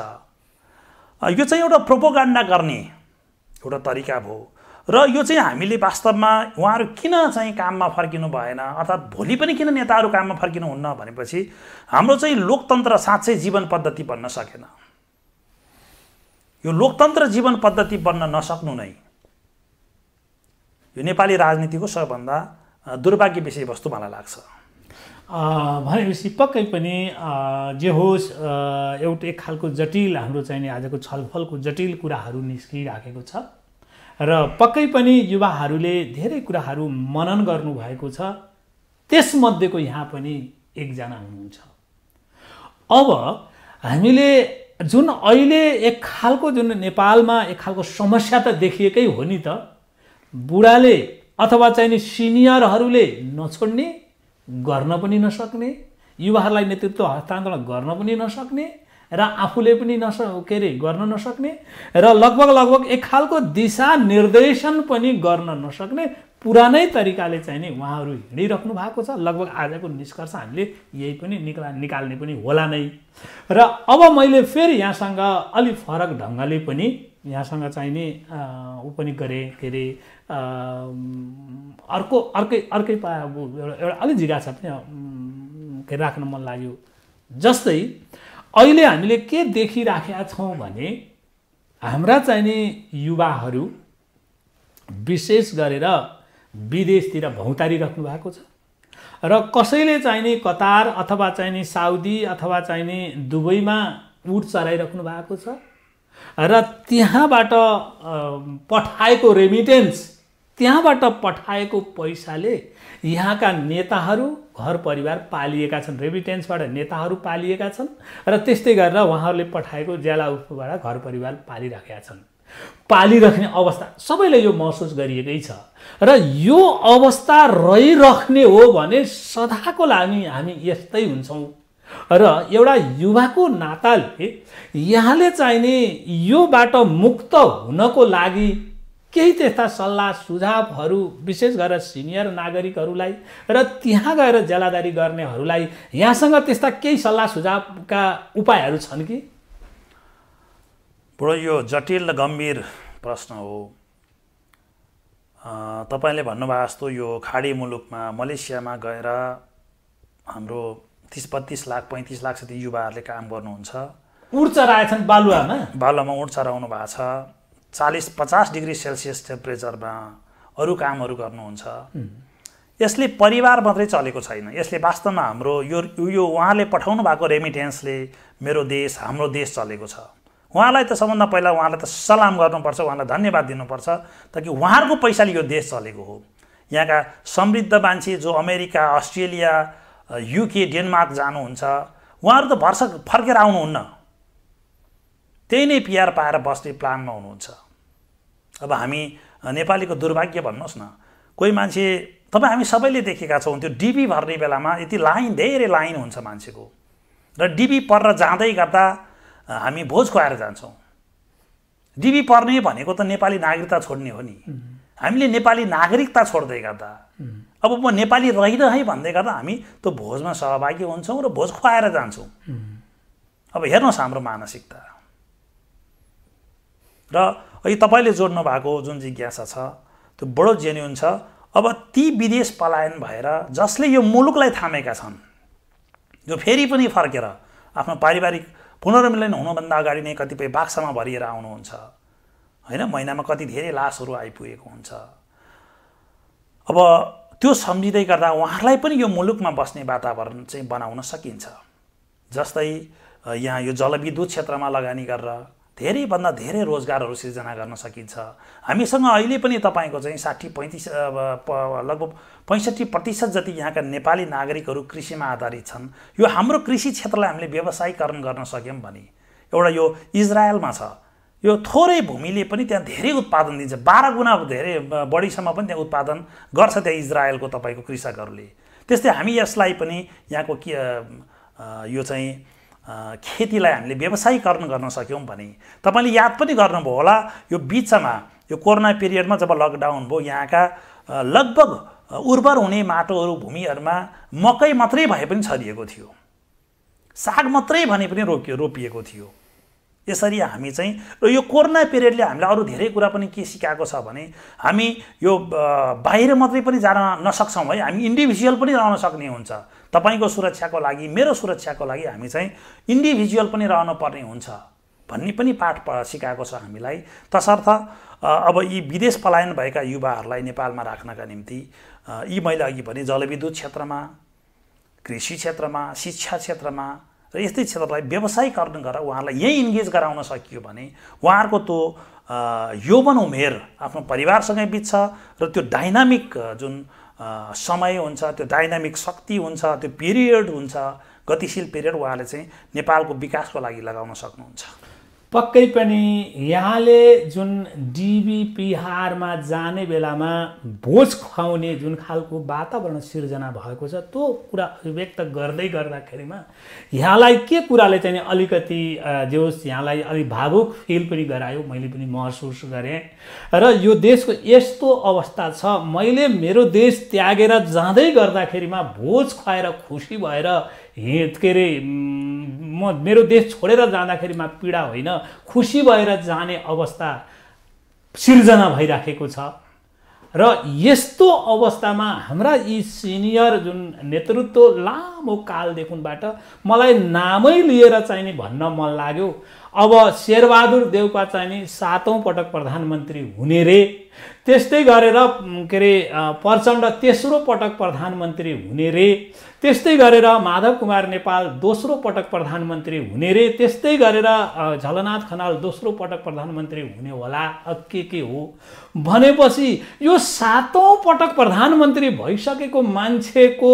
यो चाहिँ एउटा प्रोपोगान्डा गर्ने एउटा तरिका भयो र यो चाहिँ हामीले वास्तवमा उहाँहरू किन चाहिँ काममा फर्किनु भएन अर्थात् भोलि पनि किन नेताहरू काममा फर्किनु हुन्न भनेपछि हाम्रो चाहिँ लोकतन्त्र साँच्चै जीवन पद्धति बन्न सकेन यो लोकतन्त्र जीवन पद्धति बन्न नसक्नु नै यो नेपाली राजनीतिको सबभन्दा दुर्भाग्य विषयवस्तु मलाई लाग्छ भनेपछि पक्कै पनि जे होस् एउटा एक खालको जटिल हाम्रो चाहिने आजको छलफलको जटिल कुराहरू निस्किराखेको छ र पक्कै पनि युवाहरूले धेरै कुराहरू मनन गर्नुभएको छ त्यसमध्येको यहाँ पनि एकजना हुनुहुन्छ अब हामीले जुन अहिले एक खालको जुन नेपालमा एक खालको समस्या त देखिएकै हो नि त बुढाले अथवा चाहिने सिनियरहरूले नछोड्ने गर्न पनि नसक्ने युवाहरूलाई नेतृत्व हस्तान्तरण गर्न पनि नसक्ने र आफूले पनि नस के अरे गर्न नसक्ने र लगभग लगभग एक खालको दिशा निर्देशन पनि गर्न नसक्ने पुरानै तरिकाले चाहिँ नि उहाँहरू हिँडिराख्नु भएको छ लगभग आजको निष्कर्ष हामीले यही पनि निकाल निकाल्ने पनि होला नै र अब मैले फेरि यहाँसँग अलिक फरक ढङ्गले पनि यहाँसँग चाहिने पनि गरेँ के अरे अर्को अर्कै अर्कै पा एउटा एउटा अलिक जिज्ञासा पनि के राख्न मन लाग्यो जस्तै अहिले हामीले के देखिराखेका छौँ भने हाम्रा चाहिने युवाहरू विशेष गरेर विदेशतिर राख्नु भएको छ र कसैले चाहिने कतार अथवा चाहिने साउदी अथवा चाहिने दुबईमा उठ चराइराख्नु भएको छ र त्यहाँबाट पठाएको रेमिटेन्स त्यहाँबाट पठाएको पैसाले यहाँका नेताहरू घर परिवार पालिएका छन् रेमिटेन्सबाट नेताहरू पालिएका छन् र त्यस्तै गरेर उहाँहरूले पठाएको ज्याला उफबाट घर परिवार पालिराखेका छन् पालिराख्ने अवस्था सबैले यो महसुस गरिएकै छ र यो अवस्था रहिराख्ने हो भने सदाको लागि हामी यस्तै हुन्छौँ र एउटा युवाको नाताले यहाँले चाहिने योबाट मुक्त हुनको लागि केही त्यस्ता सल्लाह सुझावहरू विशेष गरेर सिनियर नागरिकहरूलाई र त्यहाँ गएर जलादारी गर्नेहरूलाई यहाँसँग त्यस्ता केही सल्लाह सुझावका उपायहरू छन् कि बडो यो जटिल र गम्भीर प्रश्न हो तपाईँले भन्नुभएको जस्तो यो खाडी मुलुकमा मलेसियामा गएर हाम्रो तिस बत्तिस लाख पैँतिस लाख जति युवाहरूले काम गर्नुहुन्छ उठ चराएछन् बालुवामा बालुवामा उठ चराउनु भएको छ चालिस पचास डिग्री सेल्सियस टेम्परेचरमा अरू कामहरू गर्नुहुन्छ यसले परिवार मात्रै चलेको छैन यसले वास्तवमा हाम्रो यो यो उहाँले पठाउनु भएको रेमिटेन्सले मेरो देश हाम्रो देश चलेको छ उहाँलाई त सबभन्दा पहिला उहाँलाई त सलाम गर्नुपर्छ उहाँलाई धन्यवाद दिनुपर्छ ताकि उहाँहरूको पैसाले यो देश चलेको हो यहाँका समृद्ध मान्छे जो अमेरिका अस्ट्रेलिया युके डेनमार्क जानुहुन्छ उहाँहरू त भर्ष फर्केर आउनुहुन्न त्यही नै पिआर पाएर बस्ने प्लानमा हुनुहुन्छ अब हामी नेपालीको दुर्भाग्य भन्नुहोस् न कोही मान्छे तपाईँ हामी सबैले देखेका छौँ त्यो डिबी भर्ने बेलामा यति लाइन धेरै लाइन हुन्छ मान्छेको र डिबी परेर जाँदै गर्दा हामी भोज खुवाएर जान्छौँ डिबी पर्ने भनेको त नेपाली नागरिकता छोड्ने हो नि हामीले नेपाली नागरिकता छोड्दै गर्दा अब म नेपाली रहिरहेँ है भन्दै गर्दा हामी त्यो भोजमा सहभागी हुन्छौँ र भोज खुवाएर जान्छौँ अब हेर्नुहोस् हाम्रो मानसिकता र अहिले तपाईँले जोड्नु भएको जुन जिज्ञासा छ त्यो बडो जेन्युन छ अब ती विदेश पलायन भएर जसले यो मुलुकलाई थामेका छन् जो फेरि पनि फर्केर आफ्नो पारिवारिक पुनर्मिलन हुनुभन्दा अगाडि नै कतिपय बाक्सामा भरिएर आउनुहुन्छ होइन महिनामा कति धेरै लासहरू आइपुगेको हुन्छ अब त्यो सम्झिँदै गर्दा उहाँहरूलाई पनि यो मुलुकमा बस्ने वातावरण चाहिँ बनाउन सकिन्छ जस्तै यहाँ यो जलविद्युत क्षेत्रमा लगानी गरेर धेरैभन्दा धेरै रोजगारहरू सिर्जना गर्न सकिन्छ हामीसँग अहिले पनि तपाईँको चाहिँ साठी पैँतिस लगभग पैँसठी प्रतिशत जति यहाँका नेपाली नागरिकहरू कृषिमा आधारित छन् यो हाम्रो कृषि क्षेत्रलाई हामीले व्यवसायीकरण गर्न सक्यौँ भने एउटा यो इजरायलमा छ यो थोरै भूमिले पनि त्यहाँ धेरै उत्पादन दिन्छ बाह्र गुणा धेरै बढीसम्म पनि त्यहाँ उत्पादन गर्छ त्यहाँ इजरायलको तपाईँको कृषकहरूले त्यस्तै हामी यसलाई पनि यहाँको के यो चाहिँ खेतीलाई हामीले व्यवसायीकरण गर्न सक्यौँ भने तपाईँले याद पनि गर्नुभयो होला यो बिचमा यो कोरोना पिरियडमा जब लकडाउन भयो यहाँका लगभग उर्वर हुने माटोहरू भूमिहरूमा मकै मात्रै भए पनि छरिएको थियो साग मात्रै भने पनि रोकियो रोपिएको थियो यसरी हामी चाहिँ र यो कोरोना पिरियडले हामीलाई अरू धेरै कुरा पनि के सिकाएको छ भने हामी यो बाहिर मात्रै पनि जान नसक्छौँ है हामी इन्डिभिजुअल पनि रहन सक्ने हुन्छ तपाईँको सुरक्षाको लागि मेरो सुरक्षाको लागि हामी चाहिँ इन्डिभिजुअल पनि रहन पर्ने हुन्छ भन्ने पनि पाठ सिकाएको छ हामीलाई तसर्थ अब यी विदेश पलायन भएका युवाहरूलाई नेपालमा राख्नका निम्ति यी मैले अघि भने जलविद्युत क्षेत्रमा कृषि क्षेत्रमा शिक्षा क्षेत्रमा र यस्तै क्षेत्रलाई व्यवसायीकरण गरेर उहाँहरूलाई यहीँ इन्गेज गराउन सकियो भने उहाँहरूको त्यो यौवन उमेर आफ्नो परिवारसँगै बित्छ र त्यो डाइनामिक जुन समय हुन्छ त्यो डाइनामिक शक्ति हुन्छ त्यो पिरियड हुन्छ गतिशील पिरियड उहाँले चाहिँ नेपालको विकासको लागि लगाउन सक्नुहुन्छ पक्कै पनि यहाँले जुन डिबी पिहारमा जाने बेलामा भोज खुवाउने जुन खालको वातावरण सिर्जना भएको छ त्यो कुरा अभिव्यक्त गर्दै गर्दाखेरिमा यहाँलाई के कुराले चाहिँ अलिकति जे यहाँलाई अलिक भावुक फिल पनि गरायो मैले पनि महसुस गरेँ र यो देशको यस्तो अवस्था छ मैले मेरो देश त्यागेर जाँदै गर्दाखेरिमा भोज खुवाएर खुसी भएर हिँड के अरे म मेरो देश छोडेर जाँदाखेरिमा पीडा होइन खुसी भएर जाने अवस्था सिर्जना भइराखेको छ र यस्तो अवस्थामा हाम्रा यी सिनियर जुन नेतृत्व लामो कालदेखिबाट मलाई नामै लिएर चाहिँ नि भन्न मन लाग्यो अब शेरबहादुर देउपा चाहिँ नि सातौँ पटक प्रधानमन्त्री हुने रे त्यस्तै गरेर के अरे प्रचण्ड तेस्रो पटक प्रधानमन्त्री हुने रे त्यस्तै गरेर माधव कुमार नेपाल दोस्रो पटक प्रधानमन्त्री हुने रे त्यस्तै गरेर झलनाथ खनाल दोस्रो पटक प्रधानमन्त्री हुने होला के के हो भनेपछि यो सातौँ पटक प्रधानमन्त्री भइसकेको मान्छेको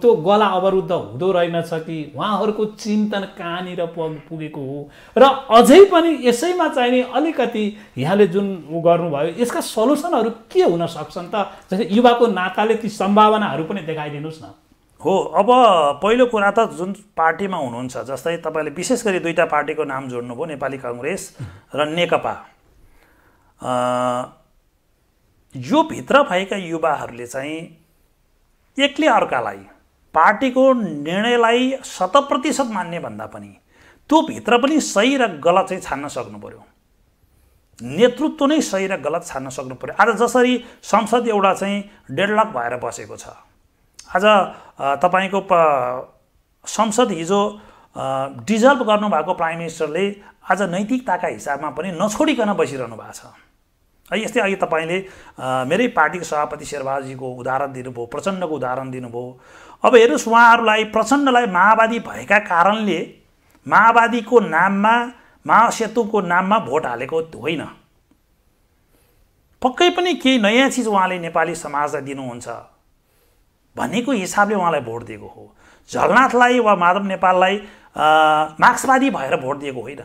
त्यो गला अवरुद्ध हुँदो रहेनछ कि उहाँहरूको चिन्तन कहाँनिर पुगेको हो र अझै पनि यसैमा चाहिने अलिकति यहाँले जुन ऊ गर्नुभयो यसका सल्युसनहरू के हुन सक्छन् त जस्तै युवाको नाताले ती सम्भावनाहरू पनि देखाइदिनुहोस् न हो अब पहिलो कुरा त जुन पार्टीमा हुनुहुन्छ जस्तै तपाईँले विशेष गरी दुईवटा पार्टीको नाम जोड्नुभयो नेपाली कङ्ग्रेस र नेकपा यो भित्र भएका युवाहरूले चाहिँ एकले अर्कालाई पार्टीको निर्णयलाई शत प्रतिशत मान्ने भन्दा पनि त्यो भित्र पनि सही र गलत चाहिँ छान्न सक्नु पऱ्यो नेतृत्व नै सही र गलत छान्न सक्नु पऱ्यो आज जसरी संसद एउटा चाहिँ डेडलक भएर बसेको छ आज तपाईँको प संसद हिजो डिजल्भ गर्नुभएको प्राइम मिनिस्टरले आज नैतिकताका हिसाबमा पनि नछोडिकन बसिरहनु भएको छ है यस्तै अघि तपाईँले मेरै पार्टीको सभापति शेरबहादुरजीको उदाहरण दिनुभयो प्रचण्डको उदाहरण दिनुभयो अब हेर्नुहोस् उहाँहरूलाई प्रचण्डलाई माओवादी भएका कारणले माओवादीको नाममा महासेतुको नाममा भोट हालेको होइन पक्कै पनि केही नयाँ चिज उहाँले नेपाली समाजलाई दिनुहुन्छ भनेको हिसाबले उहाँलाई भोट दिएको हो झलनाथलाई वा माधव नेपाललाई मार्क्सवादी भएर भोट दिएको होइन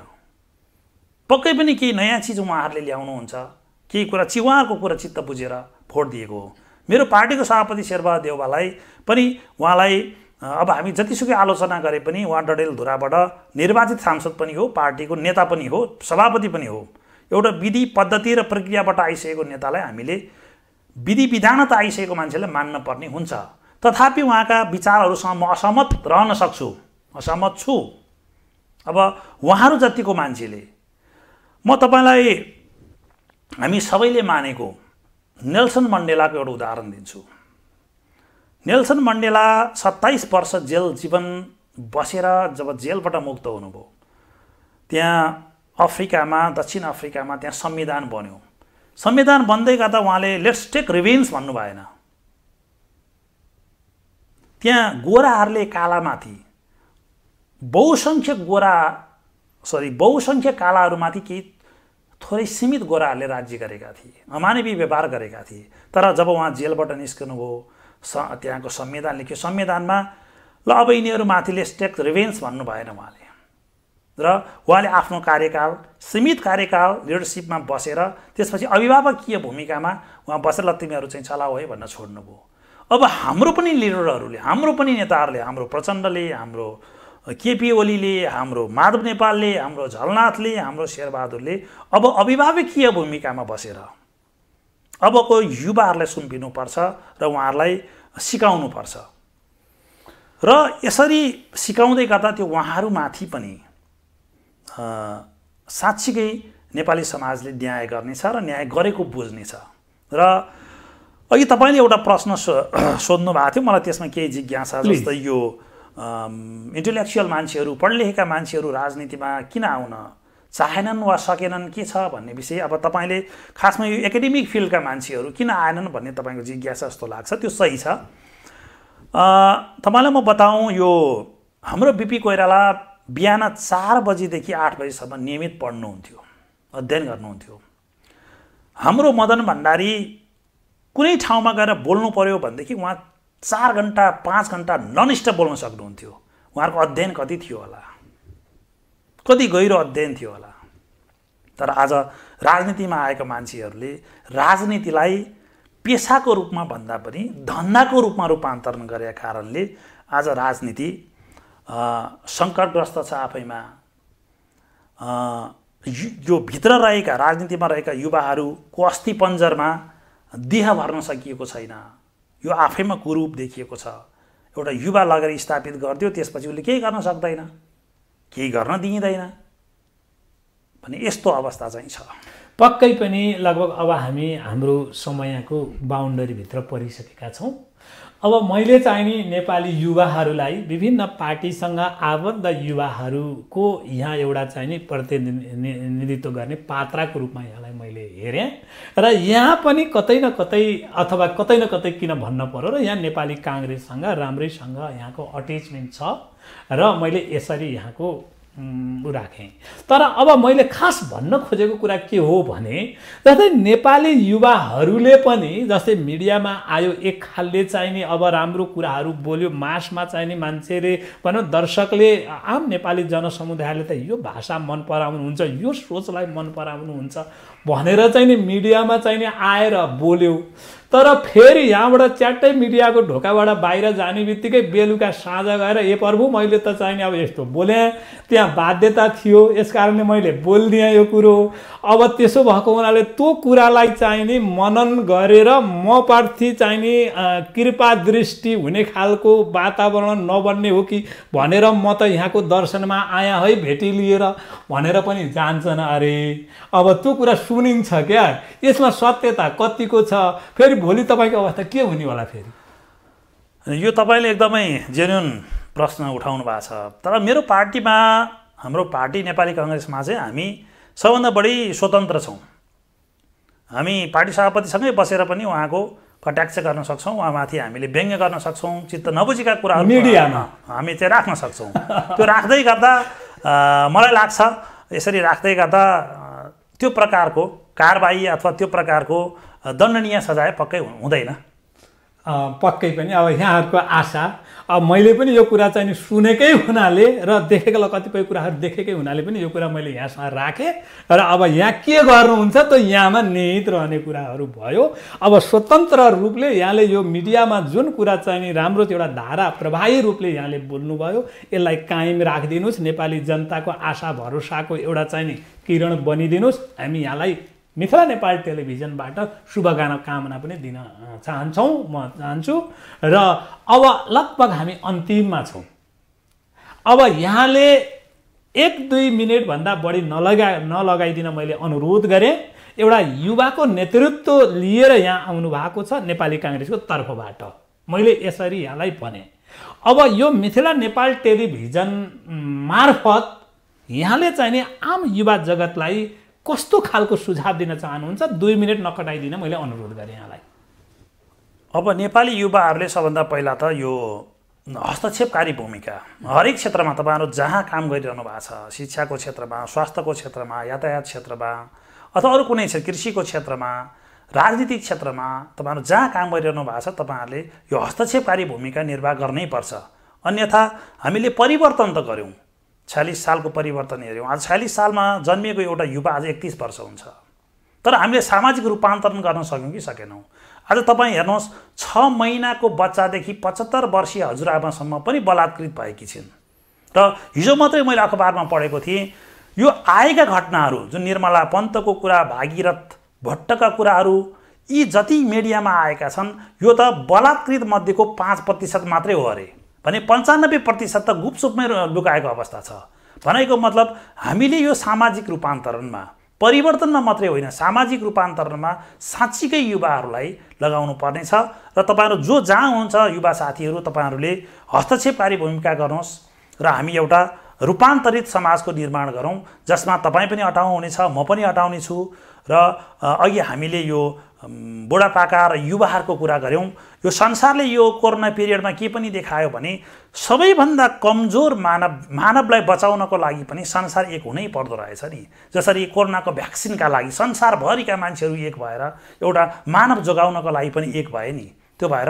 पक्कै पनि केही नयाँ चिज उहाँहरूले ल्याउनुहुन्छ केही कुरा चिवाको कुरा चित्त बुझेर भोट दिएको हो मेरो पार्टीको सभापति शेरबहादुर देउबालाई पनि उहाँलाई अब हामी जतिसुकै आलोचना गरे पनि उहाँ डडेलधुराबाट निर्वाचित सांसद पनि हो पार्टीको नेता पनि हो सभापति पनि हो एउटा विधि पद्धति र प्रक्रियाबाट आइसकेको नेतालाई हामीले विधि विधान त आइसकेको मान्छेलाई मान्न पर्ने हुन्छ तथापि उहाँका विचारहरूसँग म असहमत रहन सक्छु असहमत छु अब उहाँहरू जतिको मान्छेले म तपाईँलाई हामी सबैले मानेको नेल्सन मण्डेलाको एउटा उदाहरण दिन्छु नेल्सन मण्डेला सत्ताइस वर्ष जेल जीवन बसेर जब जेलबाट मुक्त हुनुभयो त्यहाँ अफ्रिकामा दक्षिण अफ्रिकामा त्यहाँ संविधान बन्यो संविधान बन्दै गर्दा उहाँले लेट्स टेक रिभेन्स भन्नु भएन त्यहाँ गोराहरूले कालामाथि बहुसङ्ख्यक गोरा सरी बहुसङ्ख्यक कालाहरूमाथि केही थोरै सीमित गोराहरूले राज्य गरेका थिए अमानवीय व्यवहार गरेका थिए तर जब उहाँ जेलबाट निस्कनुभयो स त्यहाँको संविधान लेख्यो संविधानमा ल अब माथिले स्टेक रिभेन्स भन्नु भएन उहाँले र उहाँले आफ्नो कार्यकाल सीमित कार्यकाल लिडरसिपमा बसेर त्यसपछि अभिभावकीय भूमिकामा उहाँ बसेर ल तिमीहरू चाहिँ चलाऊ है भन्न छोड्नुभयो अब हाम्रो पनि लिडरहरूले हाम्रो पनि नेताहरूले हाम्रो प्रचण्डले हाम्रो केपी ओलीले हाम्रो माधव नेपालले हाम्रो झलनाथले हाम्रो शेरबहादुरले अब अभिभावकीय भूमिकामा बसेर अबको युवाहरूलाई सुम्पिनुपर्छ र उहाँहरूलाई सिकाउनुपर्छ र यसरी सिकाउँदै गर्दा त्यो उहाँहरूमाथि पनि साँच्चीकै नेपाली समाजले न्याय गर्नेछ र न्याय गरेको बुझ्नेछ र अघि तपाईँले एउटा प्रश्न सो सोध्नु भएको थियो मलाई त्यसमा केही जिज्ञासा जस्तै यो इन्टेलेक्चुअल मान्छेहरू पढ लेखेका मान्छेहरू राजनीतिमा किन आउन चाहेनन् वा सकेनन् के छ भन्ने विषय अब तपाईँले खासमा यो एकाडेमिक फिल्डका मान्छेहरू किन आएनन् भन्ने तपाईँको जिज्ञासा जस्तो लाग्छ त्यो सही छ तपाईँलाई म बताउँ यो हाम्रो बिपी कोइराला बिहान चार बजीदेखि आठ बजीसम्म नियमित पढ्नुहुन्थ्यो अध्ययन गर्नुहुन्थ्यो हाम्रो मदन भण्डारी कुनै ठाउँमा गएर बोल्नु पऱ्यो भनेदेखि उहाँ चार घन्टा पाँच घन्टा स्टप बोल्न सक्नुहुन्थ्यो उहाँहरूको अध्ययन कति थियो होला कति गहिरो अध्ययन थियो होला तर आज राजनीतिमा आएका मान्छेहरूले राजनीतिलाई पेसाको रूपमा भन्दा पनि धन्दाको रूपमा रूपान्तरण गरेका कारणले आज राजनीति सङ्कटग्रस्त छ आफैमा जो भित्र रहेका राजनीतिमा रहेका युवाहरूको अस्थि पञ्जरमा देह भर्न सकिएको छैन यो आफैमा कुरूप देखिएको छ एउटा युवा लगेर स्थापित गरिदियो त्यसपछि उसले केही गर्न सक्दैन केही गर्न दिइँदैन भने यस्तो अवस्था चाहिँ छ पक्कै पनि लगभग अब हामी हाम्रो समयको बााउन्डरीभित्र परिसकेका छौँ अब मैले चाहिँ नि नेपाली युवाहरूलाई विभिन्न पार्टीसँग आबद्ध युवाहरूको यहाँ एउटा चाहिँ चाहिने प्रतिनिधित्व गर्ने पात्राको रूपमा यहाँलाई मैले हेरेँ र यहाँ पनि कतै न कतै अथवा कतै न कतै किन भन्न पऱ्यो र यहाँ नेपाली काङ्ग्रेससँग राम्रैसँग यहाँको अट्याचमेन्ट छ र मैले यसरी यहाँको ऊ राखेँ तर अब मैले खास भन्न खोजेको कुरा के हो भने जस्तै नेपाली युवाहरूले पनि जस्तै मिडियामा आयो एक खालले चाहिने अब राम्रो कुराहरू बोल्यो मासमा चाहिने मान्छेले भनौँ दर्शकले आम नेपाली जनसमुदायले त यो भाषा मन पराउनुहुन्छ यो सोचलाई मन पराउनुहुन्छ भनेर चाहिँ नि मिडियामा चाहिँ नि आएर बोल्यो तर फेरि यहाँबाट च्याट्टै मिडियाको ढोकाबाट बाहिर जाने बित्तिकै बेलुका साँझ गएर ए प्रभु मैले त चाहिने अब यस्तो बोलेँ त्यहाँ बाध्यता थियो यसकारणले मैले बोलिदिएँ यो कुरो अब त्यसो भएको हुनाले त्यो कुरालाई चाहिने मनन गरेर म पार्थी चाहिने कृपा दृष्टि हुने खालको वातावरण नबन्ने हो कि भनेर म त यहाँको दर्शनमा आया है भेटी लिएर भनेर पनि जान्छन् अरे अब त्यो कुरा सुनिन्छ क्या यसमा सत्यता कतिको छ फेरि भोलि तपाईँको अवस्था के हुने होला फेरि यो तपाईँले एकदमै जेन्युन प्रश्न उठाउनु भएको छ तर मेरो पार्टीमा हाम्रो पार्टी नेपाली कङ्ग्रेसमा चाहिँ हामी सबभन्दा बढी स्वतन्त्र छौँ हामी पार्टी सभापतिसँगै बसेर पनि उहाँको कट्याक्ष गर्न सक्छौँ उहाँमाथि हामीले व्यङ्ग्य गर्न सक्छौँ चित्त नबुझेका कुराहरू मिडियामा हामी चाहिँ राख्न सक्छौँ त्यो राख्दै गर्दा मलाई लाग्छ यसरी राख्दै गर्दा त्यो प्रकारको कारबाही अथवा त्यो प्रकारको दण्डनीय सजाय पक्कै हुँदैन पक्कै पनि अब यहाँहरूको आशा अब मैले पनि यो कुरा चाहिँ सुनेकै हुनाले र देखेकोलाई कतिपय कुराहरू देखेकै हुनाले पनि यो कुरा मैले यहाँसँग राखेँ र अब यहाँ के गर्नुहुन्छ त यहाँमा निहित रहने कुराहरू भयो अब स्वतन्त्र रूपले यहाँले यो मिडियामा जुन कुरा चाहिँ नि राम्रो त्यो एउटा धारा प्रभावी रूपले यहाँले बोल्नुभयो यसलाई कायम राखिदिनुहोस् नेपाली जनताको आशा भरोसाको एउटा चाहिँ नि किरण बनिदिनुहोस् हामी यहाँलाई मिथिला नेपाल टेलिभिजनबाट शुभकामना पनि दिन चाहन्छौँ म चाहन्छु र अब लगभग हामी अन्तिममा छौँ अब यहाँले एक दुई मिनटभन्दा बढी नलगा नलगाइदिन मैले अनुरोध गरेँ एउटा युवाको नेतृत्व लिएर यहाँ आउनु भएको छ नेपाली काङ्ग्रेसको तर्फबाट मैले यसरी यहाँलाई भने अब यो मिथिला नेपाल टेलिभिजन मार्फत यहाँले चाहिँ नि आम युवा जगतलाई कस्तो खालको सुझाव दिन चाहनुहुन्छ दुई मिनट नकटाइदिन मैले अनुरोध गरेँ यहाँलाई अब नेपाली युवाहरूले सबभन्दा पहिला त यो हस्तक्षेपकारी भूमिका हरेक क्षेत्रमा तपाईँहरू जहाँ काम गरिरहनु भएको छ शिक्षाको क्षेत्रमा स्वास्थ्यको क्षेत्रमा यातायात क्षेत्रमा अथवा अरू कुनै क्षेत्र कृषिको क्षेत्रमा राजनीतिक क्षेत्रमा तपाईँहरू जहाँ काम गरिरहनु भएको छ तपाईँहरूले यो हस्तक्षेपकारी भूमिका निर्वाह गर्नै पर्छ अन्यथा हामीले परिवर्तन त गऱ्यौँ छ्यालिस सालको परिवर्तन हेऱ्यौँ आज छ्यालिस सालमा जन्मिएको एउटा युवा आज एकतिस वर्ष हुन्छ तर हामीले सामाजिक रूपान्तरण गर्न सक्यौँ कि सकेनौँ आज तपाईँ हेर्नुहोस् छ महिनाको बच्चादेखि पचहत्तर वर्षीय हजुरआमासम्म पनि बलात्कृत भएकी छिन् र हिजो मात्रै मैले अखबारमा पढेको थिएँ यो आएका घटनाहरू जुन निर्मला पन्तको कुरा भागीरथ भट्टका कुराहरू यी जति मिडियामा आएका छन् यो त बलात्कृत मध्येको पाँच प्रतिशत मात्रै हो अरे भने पन्चानब्बे प्रतिशत त गुपसुपमै लुकाएको अवस्था छ भनेको मतलब हामीले यो सामाजिक रूपान्तरणमा परिवर्तनमा मात्रै होइन सामाजिक रूपान्तरणमा साँच्चीकै युवाहरूलाई लगाउनु पर्नेछ र तपाईँहरू जो जहाँ हुन्छ युवा साथीहरू तपाईँहरूले हस्तक्षेपकारी भूमिका गर्नुहोस् र हामी एउटा रूपान्तरित समाजको निर्माण गरौँ जसमा तपाईँ पनि अटाउनुहुनेछ म पनि अटाउने छु र अघि हामीले यो बुढापाका र युवाहरूको कुरा गऱ्यौँ यो संसारले यो कोरोना पिरियडमा के पनि देखायो भने सबैभन्दा कमजोर मानव मानवलाई बचाउनको लागि पनि संसार एक हुनै पर्दो रहेछ नि जसरी कोरोनाको भ्याक्सिनका लागि संसारभरिका मान्छेहरू एक भएर एउटा मानव जोगाउनको लागि पनि एक भए नि त्यो भएर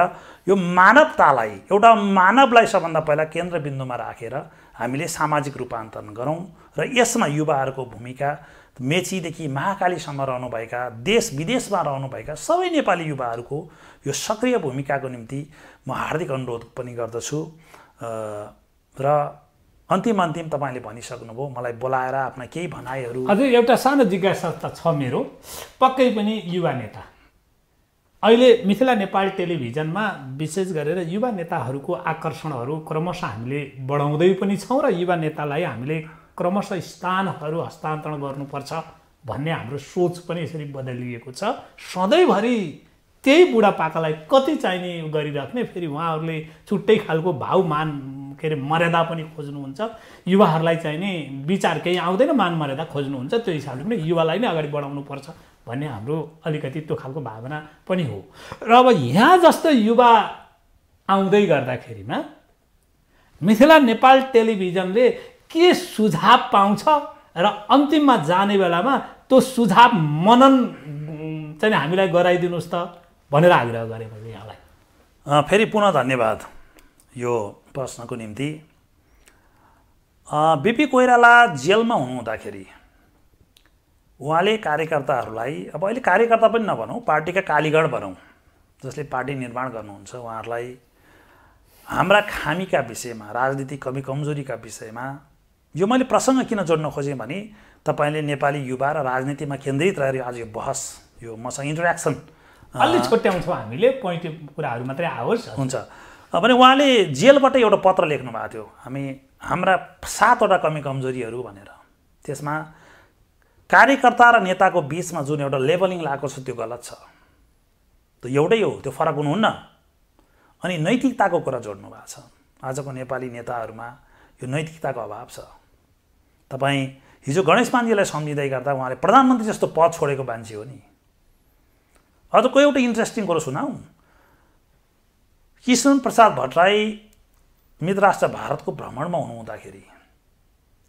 यो मानवतालाई एउटा मानवलाई सबभन्दा पहिला केन्द्रबिन्दुमा राखेर हामीले सामाजिक रूपान्तरण गरौँ र यसमा युवाहरूको भूमिका मेचीदेखि महाकालीसम्म रहनुभएका देश विदेशमा रहनुभएका सबै नेपाली युवाहरूको यो सक्रिय भूमिकाको निम्ति म हार्दिक अनुरोध पनि गर्दछु र अन्तिम अन्तिम तपाईँले भनिसक्नुभयो मलाई बोलाएर आफ्ना केही भनाइहरू हजुर एउटा सानो जिज्ञासा त छ मेरो पक्कै पनि युवा नेता अहिले मिथिला नेपाल टेलिभिजनमा विशेष गरेर युवा नेताहरूको आकर्षणहरू क्रमशः हामीले बढाउँदै पनि छौँ र युवा नेतालाई हामीले क्रमशः स्थानहरू हस्तान्तरण गर्नुपर्छ भन्ने हाम्रो सोच पनि यसरी बदलिएको छ सधैँभरि त्यही बुढापाकालाई कति चाहिने गरिराख्ने फेरि उहाँहरूले छुट्टै खालको भाव मान के अरे मर्यादा पनि खोज्नुहुन्छ युवाहरूलाई चाहिने विचार केही आउँदैन मान मर्यादा खोज्नुहुन्छ त्यो हिसाबले पनि युवालाई नै अगाडि बढाउनुपर्छ भन्ने हाम्रो अलिकति त्यो खालको भावना पनि हो र अब यहाँ जस्तो युवा आउँदै गर्दाखेरिमा मिथिला नेपाल टेलिभिजनले के सुझाव पाउँछ र अन्तिममा जाने बेलामा त्यो सुझाव मनन चाहिँ हामीलाई गराइदिनुहोस् त भनेर आग्रह गरेँ मैले यहाँलाई फेरि पुनः धन्यवाद यो प्रश्नको निम्ति बिपी कोइराला जेलमा हुनुहुँदाखेरि उहाँले कार्यकर्ताहरूलाई अब अहिले कार्यकर्ता पनि नभनौँ पार्टीका कालीगढ भनौँ जसले पार्टी निर्माण गर्नुहुन्छ उहाँहरूलाई हाम्रा खामीका विषयमा राजनीतिक कमी कमजोरीका विषयमा यो मैले प्रसङ्ग किन जोड्न खोजेँ भने तपाईँले नेपाली युवा र राजनीतिमा केन्द्रित रहेर आज यो बहस यो मसँग इन्ट्रेक्सन अलि छुट्याउँछौँ हामीले पोइन्ट कुराहरू मात्रै आओस् हुन्छ भने उहाँले जेलबाट एउटा पत्र लेख्नु भएको थियो हामी हाम्रा सातवटा कमी कमजोरीहरू भनेर त्यसमा कार्यकर्ता र नेताको बिचमा जुन एउटा लेभलिङ लगाएको छ त्यो गलत छ त्यो एउटै हो त्यो फरक हुनुहुन्न अनि नैतिकताको कुरा जोड्नु भएको छ आजको नेपाली नेताहरूमा यो नैतिकताको अभाव छ तपाईँ हिजो गणेश पाण्डेलाई सम्झिँदै गर्दा उहाँले प्रधानमन्त्री जस्तो पद छोडेको मान्छे हो नि अर्को एउटा इन्ट्रेस्टिङ कुरो सुनाऊ कृष्ण प्रसाद भट्टराई मित्र राष्ट्र भारतको भ्रमणमा हुनुहुँदाखेरि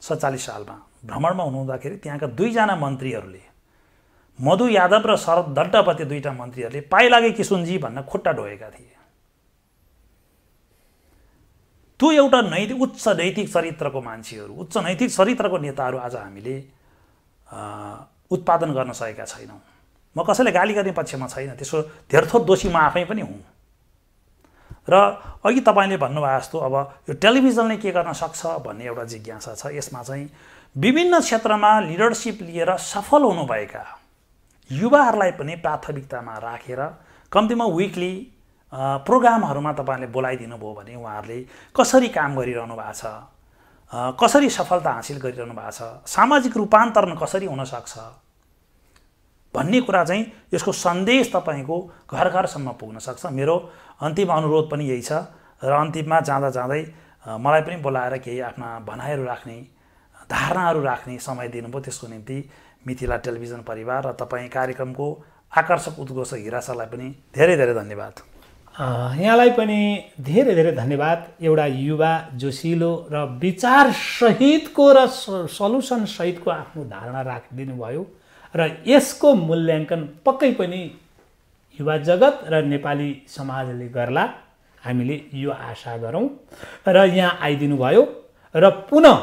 सत्तालिस सालमा भ्रमणमा हुनुहुँदाखेरि त्यहाँका दुईजना मन्त्रीहरूले मधु यादव र शरद दड्डपति दुईवटा मन्त्रीहरूले पाइलागे किशुनजी भन्न खुट्टा ढोएका थिए त्यो एउटा नैतिक उच्च नैतिक चरित्रको मान्छेहरू उच्च नैतिक चरित्रको नेताहरू आज हामीले उत्पादन गर्न सकेका छैनौँ म कसैलाई गाली गर्ने पक्षमा छैन त्यसो धेरथोर दोषी म आफै पनि हुँ र अघि तपाईँले भन्नुभयो जस्तो अब यो टेलिभिजनले के गर्न सक्छ भन्ने एउटा जिज्ञासा छ यसमा चाहिँ विभिन्न क्षेत्रमा लिडरसिप लिएर सफल हुनुभएका युवाहरूलाई पनि प्राथमिकतामा राखेर कम्तीमा विकली प्रोग्रामहरूमा तपाईँहरूले बोलाइदिनु भयो भने उहाँहरूले कसरी काम गरिरहनु भएको छ कसरी सफलता हासिल गरिरहनु भएको छ सामाजिक रूपान्तरण कसरी हुनसक्छ भन्ने कुरा चाहिँ यसको सन्देश तपाईँको घर घरसम्म पुग्न सक्छ मेरो अन्तिम अनुरोध पनि यही छ र अन्तिममा जाँदा जाँदै मलाई पनि बोलाएर केही आफ्ना भनाइहरू राख्ने धारणाहरू राख्ने समय दिनुभयो त्यसको निम्ति मिथिला टेलिभिजन परिवार र तपाईँ कार्यक्रमको आकर्षक उद्घोष हिरासालाई पनि धेरै धेरै धन्यवाद यहाँलाई पनि धेरै धेरै धन्यवाद एउटा युवा जोसिलो र विचारसहितको र सल्युसनसहितको आफ्नो धारणा राखिदिनु भयो र यसको मूल्याङ्कन पक्कै पनि युवा जगत र नेपाली समाजले गर्ला हामीले यो आशा गरौँ र यहाँ आइदिनु भयो र पुनः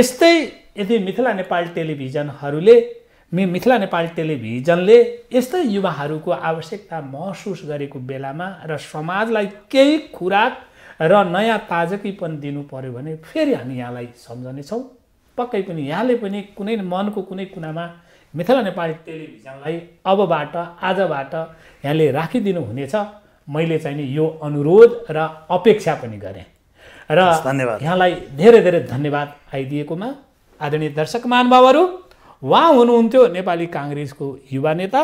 यस्तै यदि मिथिला नेपाल टेलिभिजनहरूले मि मिथिला नेपाल टेलिभिजनले यस्तै युवाहरूको आवश्यकता महसुस गरेको बेलामा र समाजलाई केही खुराक र नयाँ ताजकीपन दिनु पऱ्यो भने फेरि हामी यहाँलाई सम्झनेछौँ पक्कै पनि यहाँले पनि कुनै मनको कुनै कुनामा मिथिला नेपाल टेलिभिजनलाई अबबाट आजबाट यहाँले राखिदिनु हुनेछ मैले चाहिँ नि यो अनुरोध र अपेक्षा पनि गरेँ र धन्यवाद यहाँलाई धेरै धेरै धन्यवाद आइदिएकोमा आदरणीय दर्शक महानुभावहरू उहाँ हुनुहुन्थ्यो नेपाली काङ्ग्रेसको युवा नेता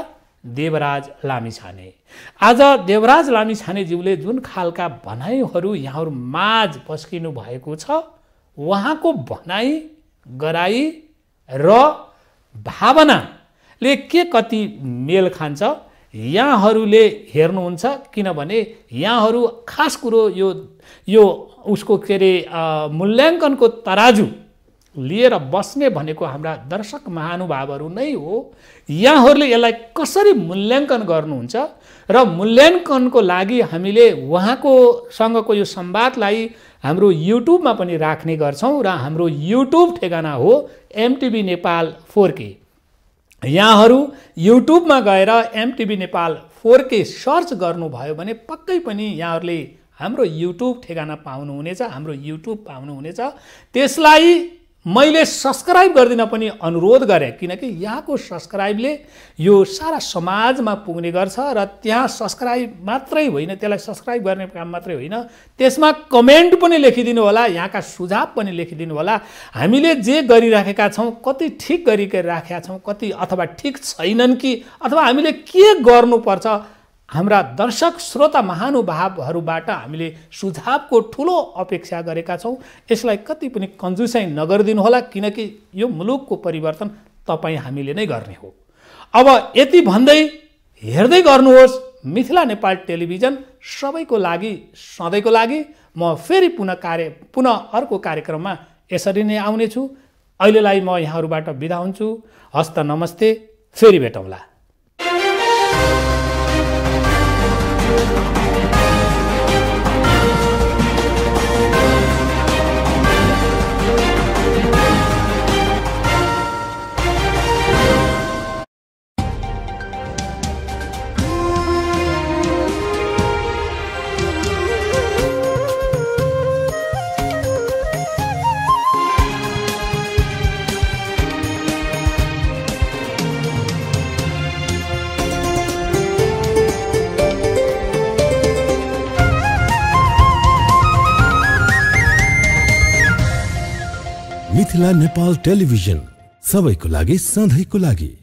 देवराज लामिछाने आज देवराज लामिछानेज्यूले जुन खालका भनाइहरू यहाँहरू माझ पस्किनु भएको छ उहाँको भनाइ गराई र भावनाले के कति मेल खान्छ यहाँहरूले हेर्नुहुन्छ किनभने यहाँहरू खास कुरो यो यो उसको के अरे मूल्याङ्कनको तराजु लिएर बस्ने भनेको हाम्रा दर्शक महानुभावहरू नै हो यहाँहरूले यसलाई कसरी मूल्याङ्कन गर्नुहुन्छ र मूल्याङ्कनको लागि हामीले उहाँको सँगको यो संवादलाई हाम्रो युट्युबमा पनि राख्ने गर्छौँ र हाम्रो युट्युब ठेगाना हो एमटिभी नेपाल फोर के यहाँहरू युट्युबमा गएर एमटिभी नेपाल फोर के सर्च गर्नुभयो भने पक्कै पनि यहाँहरूले हाम्रो युट्युब ठेगाना पाउनुहुनेछ हाम्रो युट्युब पाउनुहुनेछ त्यसलाई मैले सब्सक्राइब गरिदिन पनि अनुरोध गरेँ किनकि यहाँको सब्सक्राइबले यो सारा समाजमा पुग्ने गर्छ र त्यहाँ सब्सक्राइब मात्रै होइन त्यसलाई सब्सक्राइब गर्ने काम मात्रै होइन त्यसमा कमेन्ट पनि लेखिदिनु होला यहाँका सुझाव पनि लेखिदिनु होला हामीले जे गरिराखेका छौँ कति ठिक गरिराखेका छौँ कति अथवा ठिक छैनन् कि अथवा हामीले के गर्नुपर्छ हाम्रा दर्शक श्रोता महानुभावहरूबाट हामीले सुझावको ठुलो अपेक्षा गरेका छौँ यसलाई कति पनि कन्जुसाइ नगरिदिनुहोला किनकि यो मुलुकको परिवर्तन तपाईँ हामीले नै गर्ने हो अब यति भन्दै हेर्दै गर्नुहोस् मिथिला नेपाल टेलिभिजन सबैको लागि सधैँको लागि म फेरि पुनः कार्य पुनः अर्को कार्यक्रममा यसरी नै आउनेछु अहिलेलाई म यहाँहरूबाट बिदा हुन्छु हस्त नमस्ते फेरि भेटौँला मिथिला नेपाल टेलिभिजन सबैको लागि सधैँको लागि